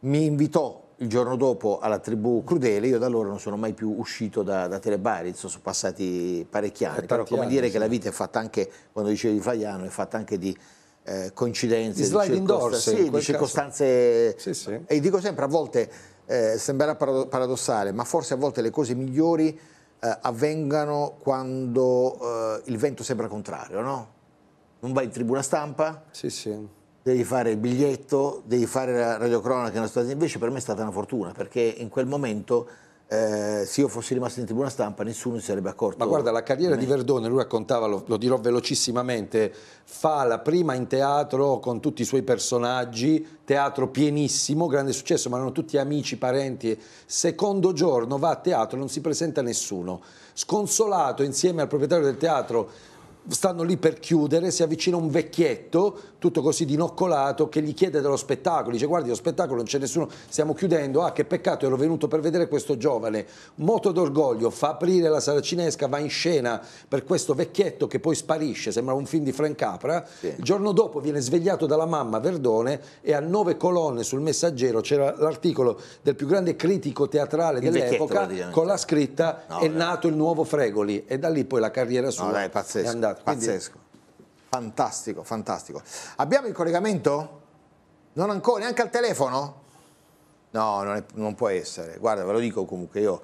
mi invitò il giorno dopo alla tribù crudele, io da allora non sono mai più uscito da, da Telebari, sono passati parecchi anni, eh, però come anni, dire sì. che la vita è fatta anche, quando dicevi di Flaiano, è fatta anche di eh, coincidenze, di, di, circostanze, sì, di circostanze sì, sì. e dico sempre a volte eh, sembrerà paradossale, ma forse a volte le cose migliori eh, avvengano quando eh, il vento sembra contrario, no? non vai in tribuna stampa, sì, sì. devi fare il biglietto, devi fare la radiocronaca. Una Invece per me è stata una fortuna, perché in quel momento... Eh, se io fossi rimasto in tribuna stampa nessuno si sarebbe accorto. Ma guarda, la carriera di Verdone, lui raccontava, lo, lo, dirò velocissimamente, fa la prima in teatro con tutti i suoi personaggi, teatro pienissimo, grande successo, ma erano tutti amici, parenti. Secondo giorno va a teatro, non si presenta nessuno. Sconsolato insieme al proprietario del teatro stanno lì per chiudere, si avvicina un vecchietto, tutto così dinoccolato, che gli chiede dello spettacolo, dice guardi lo spettacolo non c'è nessuno, stiamo chiudendo, ah che peccato ero venuto per vedere questo giovane, moto d'orgoglio, fa aprire la sala cinesca, va in scena per questo vecchietto che poi sparisce, sembra un film di Frank Capra, sì. il giorno dopo viene svegliato dalla mamma Verdone e a nove colonne sul messaggero c'era l'articolo del più grande critico teatrale dell'epoca con la scritta no, è no. nato il nuovo Fregoli e da lì poi la carriera sua no, dai, è andata. Esatto, Quindi, pazzesco. Fantastico, fantastico. Abbiamo il collegamento? Non ancora, neanche al telefono? No, non, è, non può essere. Guarda, ve lo dico comunque, io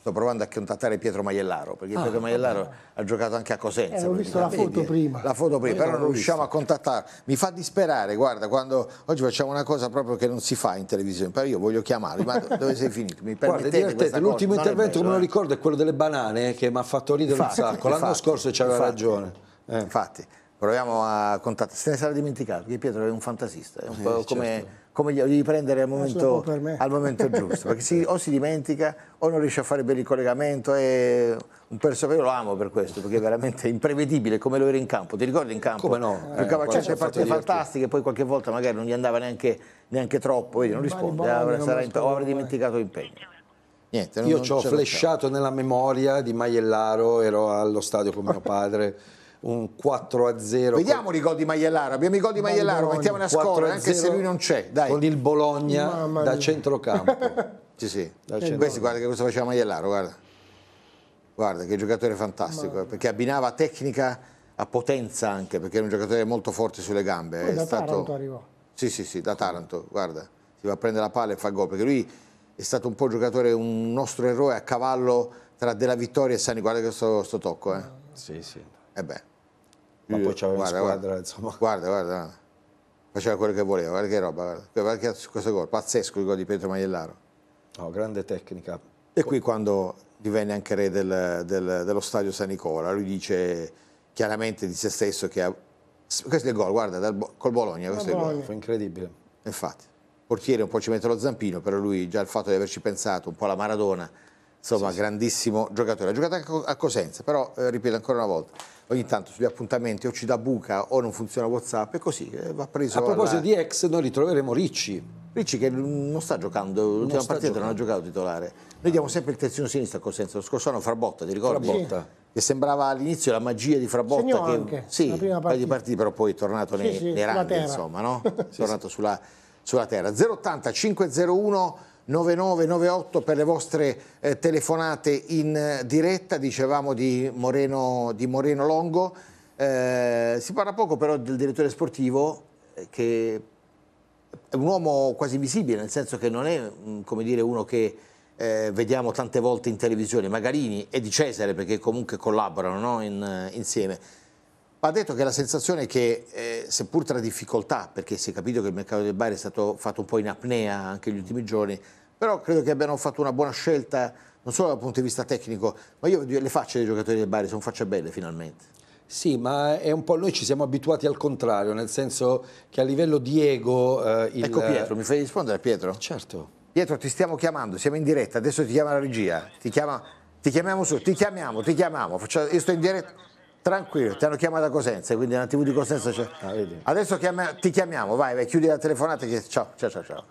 sto provando a contattare Pietro Maiellaro, perché ah, Pietro Maiellaro vabbè. ha giocato anche a Cosenza. Eh, ho visto la foto prima. La foto prima, però non riusciamo visto. a contattare. Mi fa disperare, guarda, quando oggi facciamo una cosa proprio che non si fa in televisione, però io voglio chiamarli, ma dove sei finito? Mi permettete L'ultimo intervento, come lo eh? ricordo, è quello delle banane, eh, che mi ha fatto ridere un sacco. L'anno scorso c'aveva aveva ragione. Eh. Infatti, proviamo a contattare. Se ne sarà dimenticato che Pietro è un fantasista, è un eh, po' come certo come glielo devi prendere al ah, momento, al momento giusto, perché si, o si dimentica o non riesce a fare bene il collegamento, è un personaggio, io lo amo per questo, perché è veramente imprevedibile come lo era in campo, ti ricordi in campo? Come no? Perché eh, certe partite fantastiche, poi qualche volta magari non gli andava neanche, neanche troppo, vedi, non risponde, avrà, sarà, o avrà dimenticato l'impegno. Niente, non, Io ci ho flashato nella memoria di Maiellaro, ero allo stadio con mio padre un 4 a 0. Vediamo i gol di Maiellaro, abbiamo i gol di Maiellaro, mettiamo una scorra anche se lui non c'è. Con il Bologna da centrocampo. sì, sì. Questo, guarda che cosa faceva Maiellaro, guarda. Guarda che giocatore fantastico, Mamma. Eh, perché abbinava tecnica a potenza anche, perché era un giocatore molto forte sulle gambe. Poi eh, è da stato... Taranto arrivò. Sì, sì, sì, da Taranto, guarda. Si va a prendere la palla e fa gol, perché lui è stato un po' giocatore, un nostro eroe a cavallo tra Della Vittoria e Sani. Guarda che sto, sto tocco, eh. Sì, sì. E eh beh ma poi eh, c'aveva una squadra, guarda, insomma. Guarda, guarda, faceva quello che voleva, guarda che roba, guarda, guarda che, questo gol, pazzesco il gol di Pietro Maiellaro. No, grande tecnica. E qui quando divenne anche re del, del, dello stadio San Nicola, lui dice chiaramente di se stesso che ha, questo è il gol, guarda, dal, col Bologna, questo Bologna. è il gol. Fu incredibile. Infatti, portiere un po' ci mette lo zampino, però lui già il fatto di averci pensato, un po' alla Maradona, insomma sì, grandissimo giocatore. Ha giocato anche a Cosenza, però eh, ripeto ancora una volta, ogni tanto sugli appuntamenti o ci dà buca o non funziona Whatsapp e così eh, va preso. A proposito alla... di ex, noi ritroveremo Ricci. Ricci che non sta giocando, l'ultima partita giocando. non ha giocato titolare. Noi no. diamo sempre il terzino sinistro a Cosenza, lo scorso anno Frabotta, ti ricordi? Frabotta. Sì. Che sembrava all'inizio la magia di Frabotta. Segnò che, anche, sì, la prima partita. Di partite, però poi è tornato nei, nei ranghi, insomma, no? sì, tornato sulla, sulla terra. 080 501 9998 per le vostre eh, telefonate in eh, diretta, dicevamo di Moreno, di Moreno Longo. Eh, si parla poco però del direttore sportivo eh, che è un uomo quasi visibile, nel senso che non è mm, dire, uno che eh, vediamo tante volte in televisione, Magarini e Di Cesare perché comunque collaborano no? in, eh, insieme. Ha detto che la sensazione è che, eh, seppur tra difficoltà, perché si è capito che il mercato del Bari è stato fatto un po' in apnea anche negli ultimi giorni, però credo che abbiano fatto una buona scelta non solo dal punto di vista tecnico, ma io le facce dei giocatori del Bari sono facce belle finalmente. Sì, ma è un po' noi ci siamo abituati al contrario, nel senso che a livello Diego. Eh, il... Ecco Pietro, mi fai rispondere Pietro? Certo. Pietro ti stiamo chiamando, siamo in diretta, adesso ti chiama la regia, ti, chiama, ti chiamiamo su, ti chiamiamo, ti chiamiamo, Faccio, io sto in diretta, tranquillo, ti hanno chiamato a Cosenza, quindi nella tv di Cosenza c'è... Ah, adesso chiama, ti chiamiamo, vai, vai, chiudi la telefonata e che... ciao, ciao, ciao. ciao.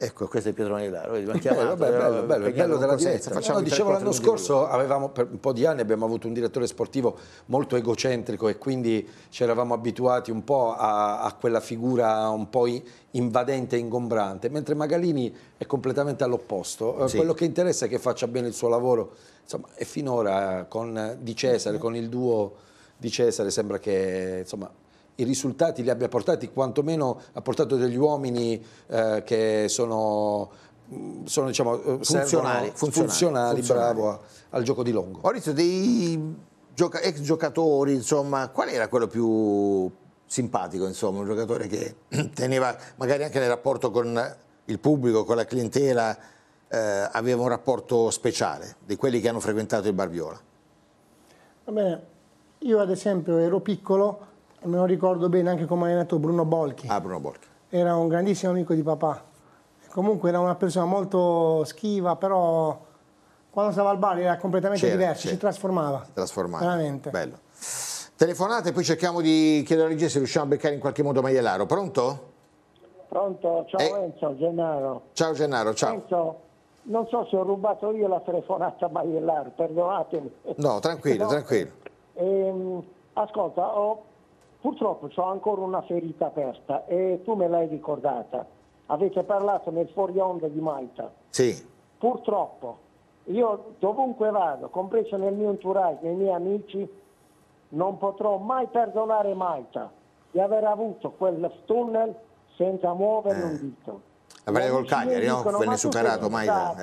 Ecco, questo è Pietro Manillaro, vedi, manchiamo eh, bello, bello, bello, bello della diretta. no, dicevo l'anno scorso avevamo per un po' di anni abbiamo avuto un direttore sportivo molto egocentrico e quindi ci eravamo abituati un po' a, a quella figura un po' invadente e ingombrante, mentre Magalini è completamente all'opposto. Eh, sì. Quello che interessa è che faccia bene il suo lavoro. Insomma, e finora con Di Cesare, mm. con il duo di Cesare sembra che insomma i risultati li abbia portati, quantomeno ha portato degli uomini eh, che sono, mm, sono diciamo, eh, funzionali, funzionali, funzionali, bravo a, al gioco di Longo. Maurizio, dei gioca ex giocatori, insomma, qual era quello più simpatico, insomma, un giocatore che teneva magari anche nel rapporto con il pubblico, con la clientela, eh, aveva un rapporto speciale di quelli che hanno frequentato il Barbiola? Va bene, io ad esempio ero piccolo, me lo ricordo bene anche come allenato Bruno Bolchi. Ah, Bruno Bolchi. Era un grandissimo amico di papà. Comunque era una persona molto schiva, però quando stava al bar era completamente c'era, diverso, c'era. si trasformava. Si trasformava. Veramente. Bello. Telefonate, poi cerchiamo di chiedere alla regia se riusciamo a beccare in qualche modo Maialaro. Pronto? Pronto, ciao eh. Enzo, Gennaro. Ciao Gennaro, ciao. Enzo, non so se ho rubato io la telefonata a Maiellar, perdonatemi. No, tranquillo, no. tranquillo. Ehm, ascolta, ho Purtroppo ho ancora una ferita aperta e tu me l'hai ricordata. Avete parlato nel fuori onda di Malta. Sì. Purtroppo io dovunque vado, compreso nel mio entourage, nei miei amici, non potrò mai perdonare Malta di aver avuto quel tunnel senza muovere eh. un dito. La prende col Cagliari, no? Dicono, Venne ma superato Malta.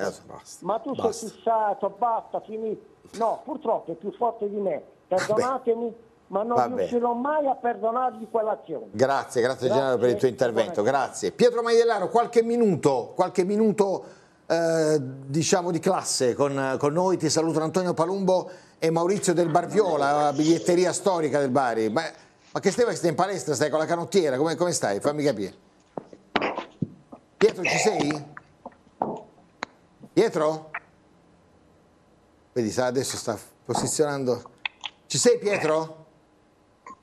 Ma tu basta. sei fissato, basta, finito. No, purtroppo è più forte di me. Perdonatemi. Vabbè ma non Vabbè. riuscirò mai a perdonargli quell'azione. Grazie, grazie, grazie Gennaro per il tuo intervento, grazie. Pietro Maiellaro, qualche minuto, qualche minuto eh, diciamo di classe con, con, noi, ti saluto Antonio Palumbo e Maurizio Del Barviola, la biglietteria storica del Bari. Ma, ma che stai, stai in palestra, stai con la canottiera, come, come stai? Fammi capire. Pietro ci sei? Pietro? Vedi, adesso sta posizionando. Ci sei Pietro?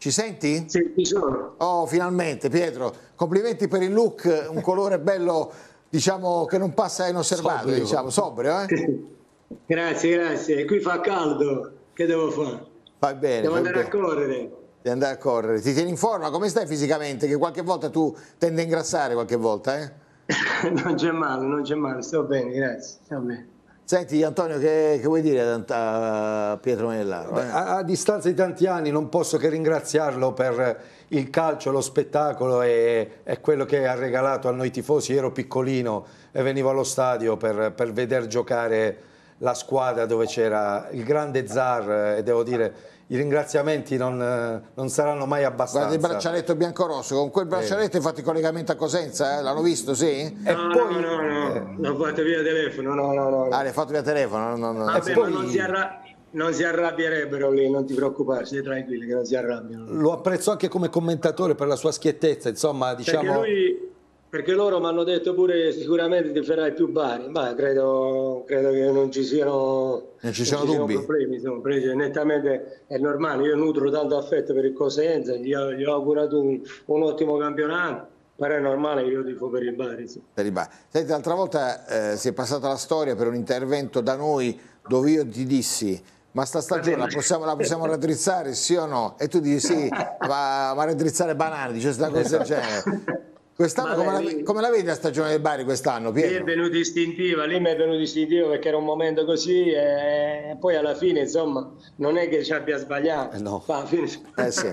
Ci senti? Sì, ci sono. Oh, finalmente, Pietro. Complimenti per il look, un colore bello, diciamo, che non passa inosservato, sobrio. diciamo, sobrio, eh? grazie, grazie. Qui fa caldo, che devo fare? Va bene. Devo va andare bene. a correre. Devi andare a correre. Ti tieni in forma? Come stai fisicamente? Che qualche volta tu tende a ingrassare qualche volta, eh? non c'è male, non c'è male, sto bene, grazie. Sto bene. Senti Antonio, che, che, vuoi dire a Pietro Manellaro? A, a, distanza di tanti anni non posso che ringraziarlo per il calcio, lo spettacolo e, e quello che ha regalato a noi tifosi. Io ero piccolino e venivo allo stadio per, per veder giocare la squadra dove c'era il grande zar eh, e devo dire i ringraziamenti non, eh, non, saranno mai abbastanza. Guarda il braccialetto bianco-rosso, con quel braccialetto eh. hai fatto il collegamento a Cosenza, eh? l'hanno visto, sì? No, e poi... no, no, no, l'ho eh. fatto via telefono, no, no, no. Ah, l'hai fatto via telefono? No, no, no. Vabbè, poi... non, si arra... non si arrabbierebbero lì, non ti preoccupare, stai tranquilli che non si arrabbiano. Lo apprezzo anche come commentatore per la sua schiettezza, insomma, diciamo... Perché lui perché loro mi hanno detto pure sicuramente ti farai più Bari, ma credo, credo che non ci siano, non ci siano, non ci siano problemi. sono presi nettamente è normale, io nutro tanto affetto per il Cosenza, gli ho, gli ho augurato un, un ottimo campionato però è normale che io dico per il Bari. Sì. Per il Bari. Senti, l'altra volta eh, si è passata la storia per un intervento da noi dove io ti dissi ma sta stagione la possiamo, la possiamo raddrizzare sì o no? E tu dici sì, ma, ma raddrizzare banali, dice sta cosa del genere. Quest'anno come, lei... la, come, la, vedi la stagione del Bari quest'anno? Pietro? Lì è venuto istintiva, lì mi è venuto istintiva perché era un momento così e poi alla fine insomma non è che ci abbia sbagliato. Eh no. Fine... Eh sì.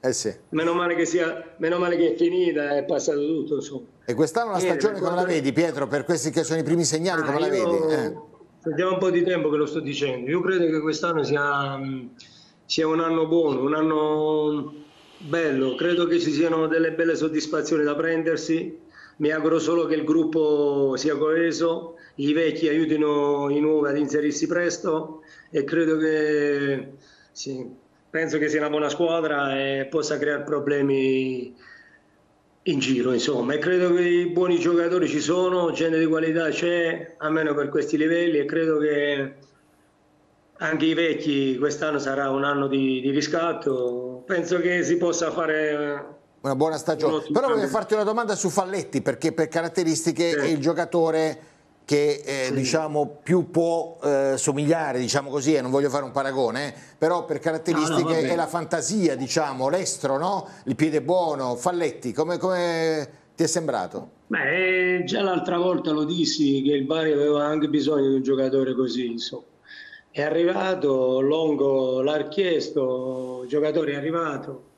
Eh sì. meno, male sia, meno, male che è finita, è passato tutto insomma. E quest'anno la stagione come la vedi Pietro? Per questi che sono i primi segnali ah, come la ah, vedi? Eh. Sentiamo un po' di tempo che lo sto dicendo. Io credo che quest'anno sia, sia un anno buono, un anno Bello, credo che ci siano delle belle soddisfazioni da prendersi. Mi auguro solo che il gruppo sia coeso, i vecchi aiutino i nuovi ad inserirsi presto e credo che sì, penso che sia una buona squadra e possa creare problemi in giro, insomma, e credo che i buoni giocatori ci sono, gente di qualità c'è, almeno per questi livelli, e credo che anche i vecchi quest'anno sarà un anno di, di riscatto, penso che si possa fare eh, una buona stagione. Però voglio farti una domanda su Falletti perché per caratteristiche sì. è il giocatore che eh, sì. diciamo più può eh, somigliare, diciamo così, e non voglio fare un paragone, eh, però per caratteristiche no, no, è la fantasia, diciamo, l'estro, no? Il piede buono, Falletti, come, come ti è sembrato? Beh, eh, già l'altra volta lo dissi che il Bari aveva anche bisogno di un giocatore così, insomma è arrivato, Longo l'ha richiesto, il giocatore è arrivato.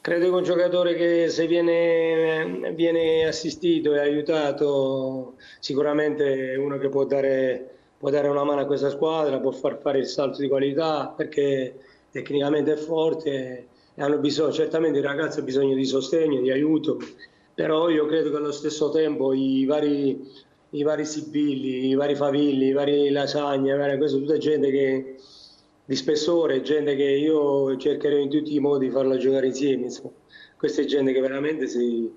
Credo che un giocatore che se viene, viene assistito e aiutato sicuramente è uno che può dare, può dare, una mano a questa squadra, può far fare il salto di qualità perché tecnicamente è forte e hanno bisogno, certamente il ragazzo hanno bisogno di sostegno, di aiuto, però io credo che allo stesso tempo i vari i vari Sibilli, i vari Favilli, i vari Lasagna, varie, questa è tutta gente che, di spessore, gente che io cercherò in tutti i modi di farla giocare insieme. Insomma. Questa è gente che veramente si,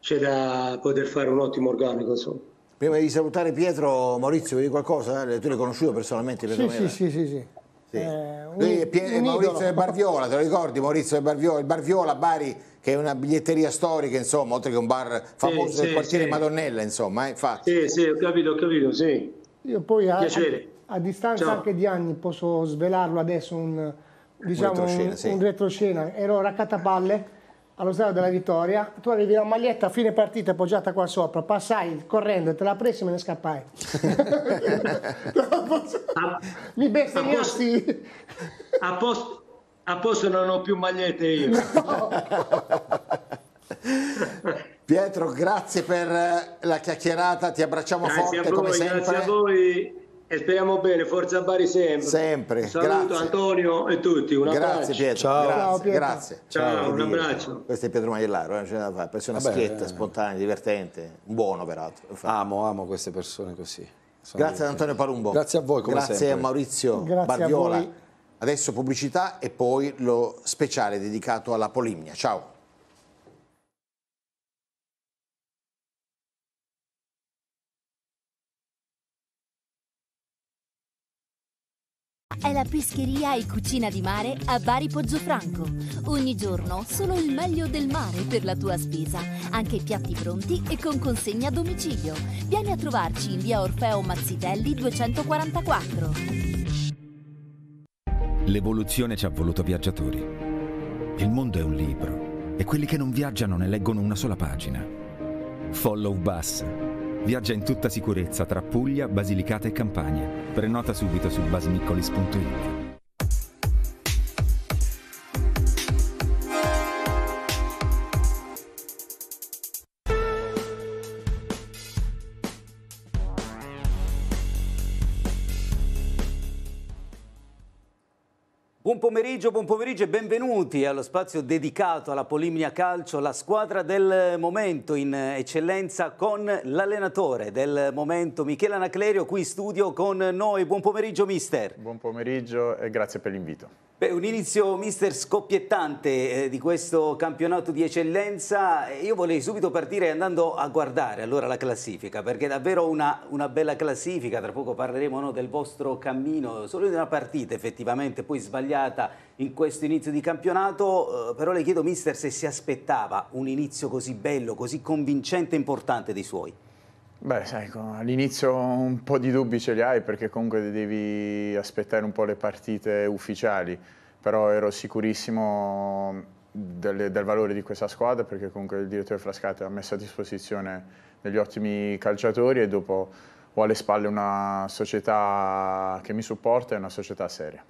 c'è da poter fare un ottimo organico. Insomma. Prima di salutare Pietro, Maurizio, vuoi dire qualcosa? Eh, tu l'hai conosciuto personalmente? Pietro sì, sì, sì, sì, sì. Sì. Eh, un, Lui, Pie- Maurizio e Barviola, te lo ricordi? Maurizio e Barviola, il Barviola Bari che è una biglietteria storica, insomma, oltre che un bar famoso sì, del sì, quartiere sì. Madonnella, insomma, eh, infatti. Sì, sì, ho capito, ho capito, sì. Io poi a, a, distanza Ciao. anche di anni posso svelarlo adesso un, diciamo, retroscena, un, un retroscena. Ero a Catapalle allo stadio della Vittoria, tu avevi la maglietta a fine partita appoggiata qua sopra, passai correndo, te la presi e me ne scappai. a, Mi bestemmiasti. A posto, a posto non ho più magliette io. No. Pietro, grazie per la chiacchierata, ti abbracciamo grazie forte voi, come sempre. Grazie a voi e speriamo bene, forza Bari sempre. Sempre. Un saluto grazie. Antonio e tutti. Un grazie abbraccio. Pietro. Ciao. Grazie, Pietro. grazie. Ciao, Ciao un abbraccio. Questo è Pietro Magliellaro, eh, non c'è da fare. Persona Vabbè, schietta, eh. spontanea, divertente, buono peraltro. Amo, amo queste persone così. Sono grazie ad Antonio Palumbo. Grazie a voi come Grazie sempre. a Maurizio grazie Bardiola. A Adesso pubblicità e poi lo speciale dedicato alla polimnia. Ciao. è la pescheria e cucina di mare a Bari Poggio Ogni giorno solo il meglio del mare per la tua spesa, anche piatti pronti e con consegna a domicilio. Vieni a trovarci in via Orfeo Mazzitelli 244. L'evoluzione ci ha voluto viaggiatori. Il mondo è un libro e quelli che non viaggiano ne leggono una sola pagina. Follow Bus Viaggia in tutta sicurezza tra Puglia, Basilicata e Campania. Prenota subito su basmiccolis.it. Buon pomeriggio, buon pomeriggio e benvenuti allo spazio dedicato alla Polimnia Calcio, la squadra del momento in eccellenza con l'allenatore del momento Michele Anaclerio qui in studio con noi. Buon pomeriggio mister. Buon pomeriggio e grazie per l'invito un inizio mister scoppiettante eh, di questo campionato di eccellenza. Eh, io volevo subito partire andando a guardare allora la classifica, perché è davvero una, una bella classifica. Tra poco parleremo no, del vostro cammino, solo di una partita effettivamente poi sbagliata in questo inizio di campionato. Eh, però le chiedo mister se si aspettava un inizio così bello, così convincente e importante dei suoi. Beh, sai, all'inizio un po' di dubbi ce li hai perché comunque devi aspettare un po' le partite ufficiali, però ero sicurissimo del, del valore di questa squadra perché comunque il direttore Frascati ha messo a disposizione degli ottimi calciatori e dopo ho alle spalle una società che mi supporta e una società seria.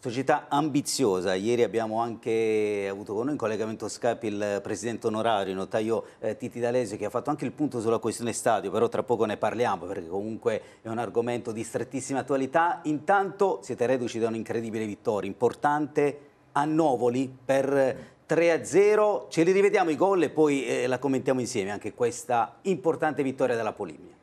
Società ambiziosa, ieri abbiamo anche avuto con noi in collegamento Skype il presidente onorario, il notaio eh, Titi D'Alesio che ha fatto anche il punto sulla questione stadio, però tra poco ne parliamo perché comunque è un argomento di strettissima attualità. Intanto siete reduci da un'incredibile vittoria, importante a Novoli per 3-0, ce li rivediamo i gol e poi eh, la commentiamo insieme anche questa importante vittoria della Polimia.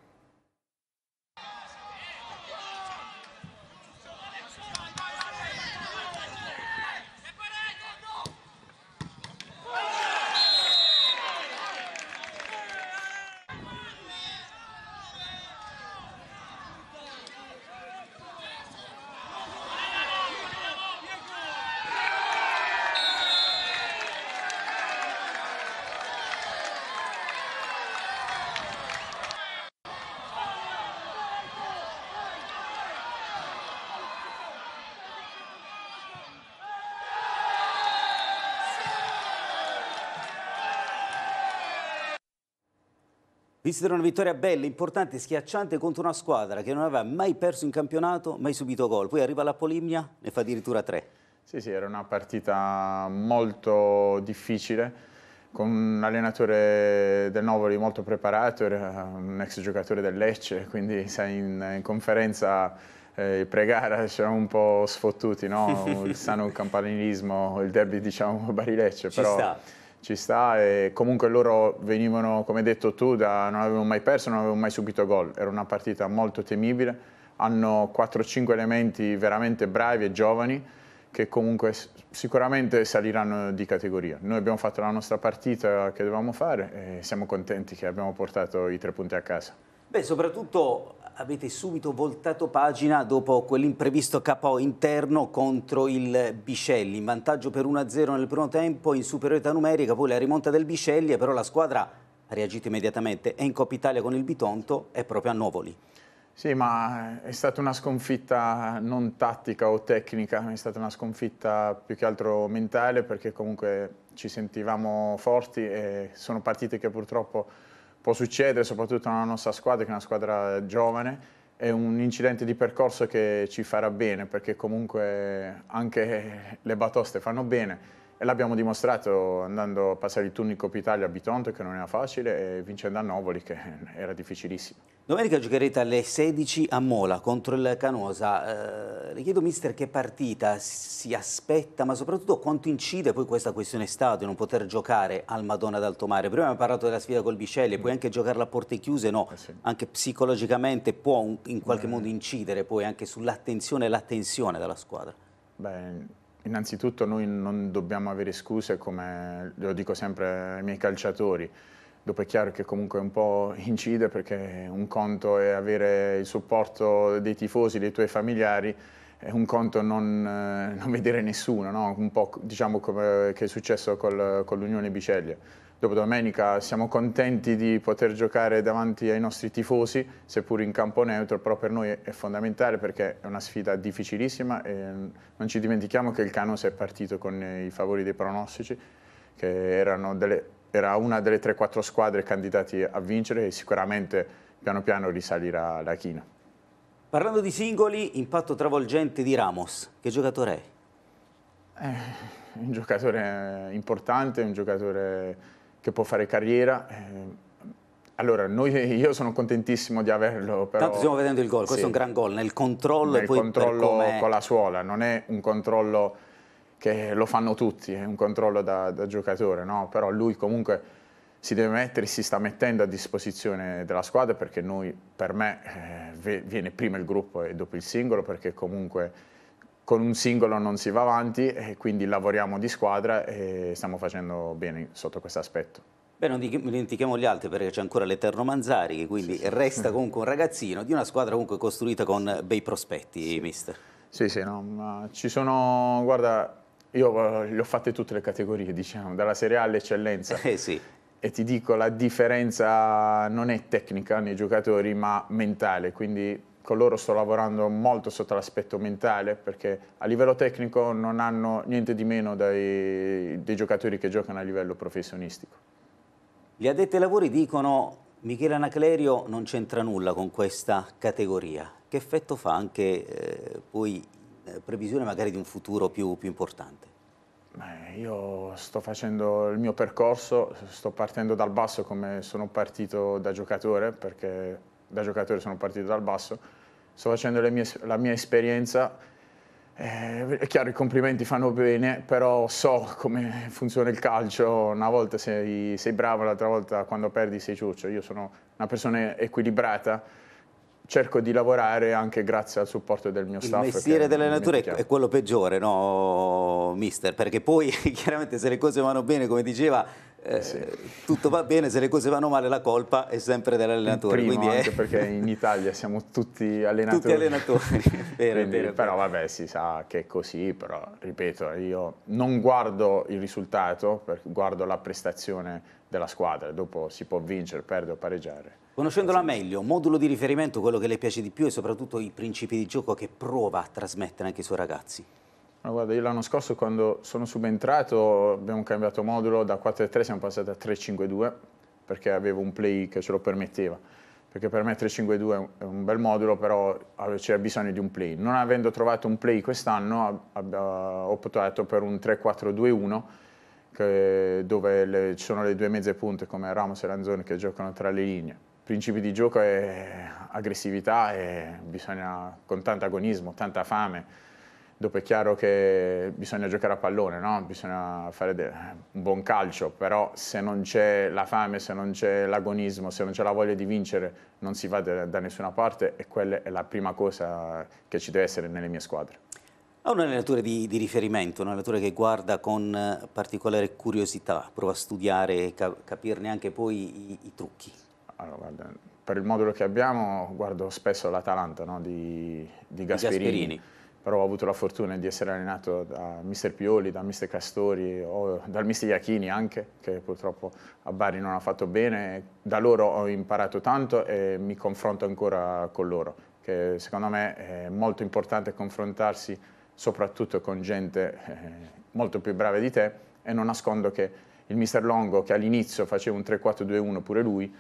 Vistettero una vittoria bella, importante, schiacciante contro una squadra che non aveva mai perso in campionato, mai subito gol. Poi arriva la Polimnia, ne fa addirittura tre. Sì, sì, era una partita molto difficile, con un allenatore del Novoli molto preparato, era un ex giocatore del Lecce, quindi sai, in, in conferenza eh, pre-gara ci eravamo un po' sfottuti, no? il sano campanilismo, il derby diciamo Bari-Lecce. Ci però... sta ci sta e comunque loro venivano, come hai detto tu, da, non avevano mai perso, non avevano mai subito gol, era una partita molto temibile, hanno 4-5 elementi veramente bravi e giovani che comunque sicuramente saliranno di categoria. Noi abbiamo fatto la nostra partita che dovevamo fare e siamo contenti che abbiamo portato i tre punti a casa. Beh, soprattutto avete subito voltato pagina dopo quell'imprevisto capo interno contro il Biscelli, in vantaggio per 1-0 nel primo tempo, in superiorità numerica, poi la rimonta del Biscelli, però la squadra ha reagito immediatamente, è in Coppa Italia con il Bitonto, è proprio a Novoli. Sì, ma è stata una sconfitta non tattica o tecnica, è stata una sconfitta più che altro mentale perché comunque ci sentivamo forti e sono partite che purtroppo può succedere soprattutto nella nostra squadra, che è una squadra giovane, è un incidente di percorso che ci farà bene perché comunque anche le batoste fanno bene e l'abbiamo dimostrato andando a passare il turno in Coppa Italia a Bitonto che non era facile e vincendo a Novoli che era difficilissimo. Domenica giocherete alle 16 a Mola contro il Canosa. Eh, le chiedo, mister, che partita si aspetta, ma soprattutto quanto incide poi questa questione stadio, non poter giocare al Madonna d'Altomare? Prima abbiamo parlato della sfida col Bicelli, mm. puoi anche giocarla a porte chiuse, no? Eh sì. Anche psicologicamente può in qualche mm. modo incidere poi anche sull'attenzione e l'attenzione della squadra? Beh... Innanzitutto noi non dobbiamo avere scuse, come lo dico sempre ai miei calciatori, Dopo è chiaro che comunque un po' incide perché un conto è avere il supporto dei tifosi, dei tuoi familiari, è un conto non, eh, non vedere nessuno, no? un po' diciamo come è successo col, con l'Unione Biceglie. Dopo domenica siamo contenti di poter giocare davanti ai nostri tifosi, seppur in campo neutro, però per noi è fondamentale perché è una sfida difficilissima e non ci dimentichiamo che il Canos è partito con i favori dei pronostici, che erano delle era una delle 3-4 squadre candidate a vincere e sicuramente piano piano risalirà la china. Parlando di singoli, impatto travolgente di Ramos, che giocatore è? È eh, un giocatore importante, un giocatore che può fare carriera. Eh, allora, noi, io sono contentissimo di averlo. Però, Tanto stiamo vedendo il gol, questo è un gran gol, nel controllo nel e poi controllo con la suola, non è un controllo che lo fanno tutti, è un controllo da, da giocatore, no? però lui comunque si deve mettere, si sta mettendo a disposizione della squadra perché noi, per me eh, viene prima il gruppo e dopo il singolo perché comunque con un singolo non si va avanti e quindi lavoriamo di squadra e stiamo facendo bene sotto questo aspetto. Beh, non dimentichiamo gli altri perché c'è ancora l'Eterno Manzari che quindi sì, sì. resta comunque un ragazzino di una squadra comunque costruita con bei prospetti, sì. mister. Sì, sì, no, ma ci sono, guarda, io eh, le ho fatte tutte le categorie, diciamo, dalla Serie A all'eccellenza. Eh sì. E ti dico, la differenza non è tecnica nei giocatori, ma mentale. Quindi con loro sto lavorando molto sotto l'aspetto mentale, perché a livello tecnico non hanno niente di meno dai, dei giocatori che giocano a livello professionistico. Gli addetti ai lavori dicono Michele Anaclerio non c'entra nulla con questa categoria. Che effetto fa anche eh, poi eh, previsione magari di un futuro più, più importante? Beh, io sto facendo il mio percorso, sto partendo dal basso come sono partito da giocatore, perché da giocatore sono partito dal basso, sto facendo mie, la mia esperienza, eh, è chiaro i complimenti fanno bene, però so come funziona il calcio, una volta sei, sei bravo, l'altra volta quando perdi sei ciuccio, io sono una persona equilibrata, cerco di lavorare anche grazie al supporto del mio staff. Il mestiere dell'allenatore è quello peggiore, no, mister? Perché poi chiaramente se le cose vanno bene, come diceva, eh, eh, sì. tutto va bene, se le cose vanno male la colpa è sempre dell'allenatore. Primo, è... anche perché in Italia siamo tutti allenatori. Tutti allenatori, vero, Quindi, vero, Però vabbè, si sa che è così, però ripeto, io non guardo il risultato, guardo la prestazione della squadra, dopo si può vincere, perdere o pareggiare. Conoscendola meglio, modulo di riferimento, quello che le piace di più e soprattutto i principi di gioco che prova a trasmettere anche ai suoi ragazzi. Ma guarda, io l'anno scorso quando sono subentrato abbiamo cambiato modulo, da 4-3 siamo passati a 3-5-2 perché avevo un play che ce lo permetteva. Perché per me 3-5-2 è un bel modulo, però c'era bisogno di un play. Non avendo trovato un play quest'anno, ho optato per un 3-4-2-1 dove ci sono le due mezze punte come Ramos e Lanzoni che giocano tra le linee principi di gioco è aggressività e bisogna, con tanto agonismo, tanta fame. Dopo è chiaro che bisogna giocare a pallone, no? bisogna fare un buon calcio, però se non c'è la fame, se non c'è l'agonismo, se non c'è la voglia di vincere, non si va da, da nessuna parte e quella è la prima cosa che ci deve essere nelle mie squadre. Ha una allenatore di, di, riferimento, una allenatore che guarda con particolare curiosità, prova a studiare e capirne anche poi i, i trucchi allora, guarda, per il modulo che abbiamo guardo spesso l'Atalanta no? di, di, Gasperini, di Gasperini. Però ho avuto la fortuna di essere allenato da mister Pioli, da mister Castori, o dal mister Iachini anche, che purtroppo a Bari non ha fatto bene. Da loro ho imparato tanto e mi confronto ancora con loro, che secondo me è molto importante confrontarsi soprattutto con gente eh, molto più brava di te e non nascondo che il mister Longo, che all'inizio faceva un 3-4-2-1 pure lui,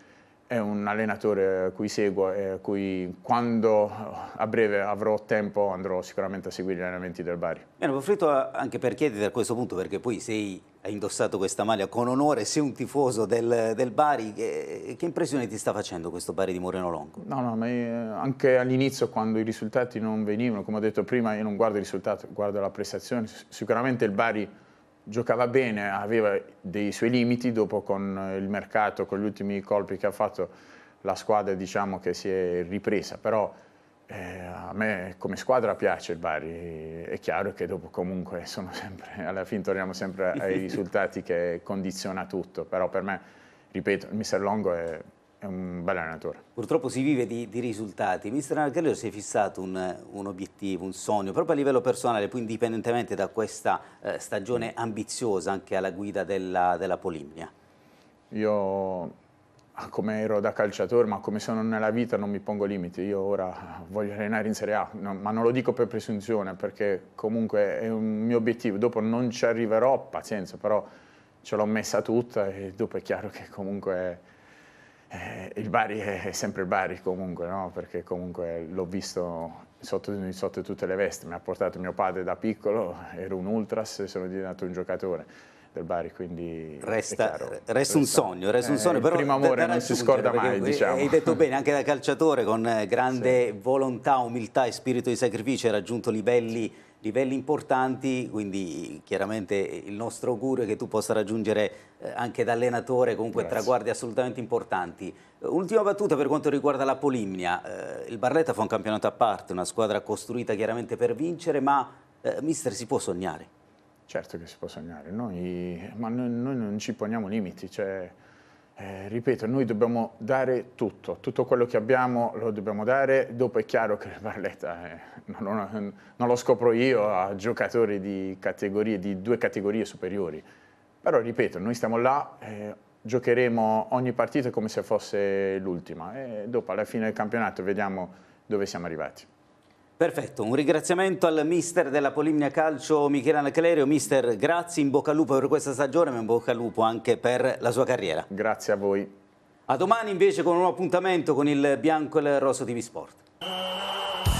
è un allenatore cui seguo e cui quando eh, a breve avrò tempo andrò sicuramente a seguire gli allenamenti del Bari. Bene, approfitto eh, anche per chiederti a questo punto, perché poi sei, hai indossato questa maglia con onore, sei un tifoso del, del Bari, che, che, impressione ti sta facendo questo Bari di Moreno Longo? No, no, ma eh, anche all'inizio quando i risultati non venivano, come ho detto prima, io non guardo i risultati, guardo la prestazione, sicuramente il Bari giocava bene, aveva dei suoi limiti, dopo con eh, il mercato, con gli ultimi colpi che ha fatto, la squadra diciamo che si è ripresa, però eh, a me come squadra piace il Bari, è chiaro che dopo comunque sono sempre, alla fine torniamo sempre ai risultati che condiziona tutto, però per me, ripeto, il mister Longo è è un bel allenatore. Purtroppo si vive di, di risultati. Mister Nargallo si è fissato un, un, obiettivo, un sogno, proprio a livello personale, poi indipendentemente da questa eh, stagione ambiziosa anche alla guida della, della Polimnia. Io ah, come ero da calciatore, ma come sono nella vita non mi pongo limiti. Io ora voglio allenare in Serie A, no, ma non lo dico per presunzione, perché comunque è un mio obiettivo. Dopo non ci arriverò, pazienza, però ce l'ho messa tutta e dopo è chiaro che comunque eh, il Bari è sempre il Bari comunque, no? perché comunque l'ho visto sotto, sotto, tutte le vesti, mi ha portato mio padre da piccolo, ero un ultras e sono diventato un giocatore del Bari, quindi resta, chiaro, resta, resta, un sogno, resta un eh, sogno, eh, però il primo amore non si scorda mai, diciamo. Hai detto bene, anche da calciatore con eh, grande sì. volontà, umiltà e spirito di sacrificio hai raggiunto livelli livelli importanti, quindi chiaramente il nostro augurio è che tu possa raggiungere eh, anche da allenatore comunque Grazie. traguardi assolutamente importanti. Ultima battuta per quanto riguarda la Polimnia, eh, il Barletta fa un campionato a parte, una squadra costruita chiaramente per vincere, ma eh, mister si può sognare? Certo che si può sognare, noi, ma noi, noi non ci poniamo limiti, cioè eh, ripeto, noi dobbiamo dare tutto, tutto quello che abbiamo lo dobbiamo dare, dopo è chiaro che la Barletta eh, non, non, non, lo scopro io a giocatori di, categorie, di due categorie superiori, però ripeto, noi stiamo là, eh, giocheremo ogni partita come se fosse l'ultima e dopo alla fine del campionato vediamo dove siamo arrivati. Perfetto, un ringraziamento al mister della Polimnia Calcio Michele Anaclerio. Mister, grazie, in bocca al lupo per questa stagione, ma in bocca al lupo anche per la sua carriera. Grazie a voi. A domani invece con un nuovo appuntamento con il Bianco e il Rosso TV Sport.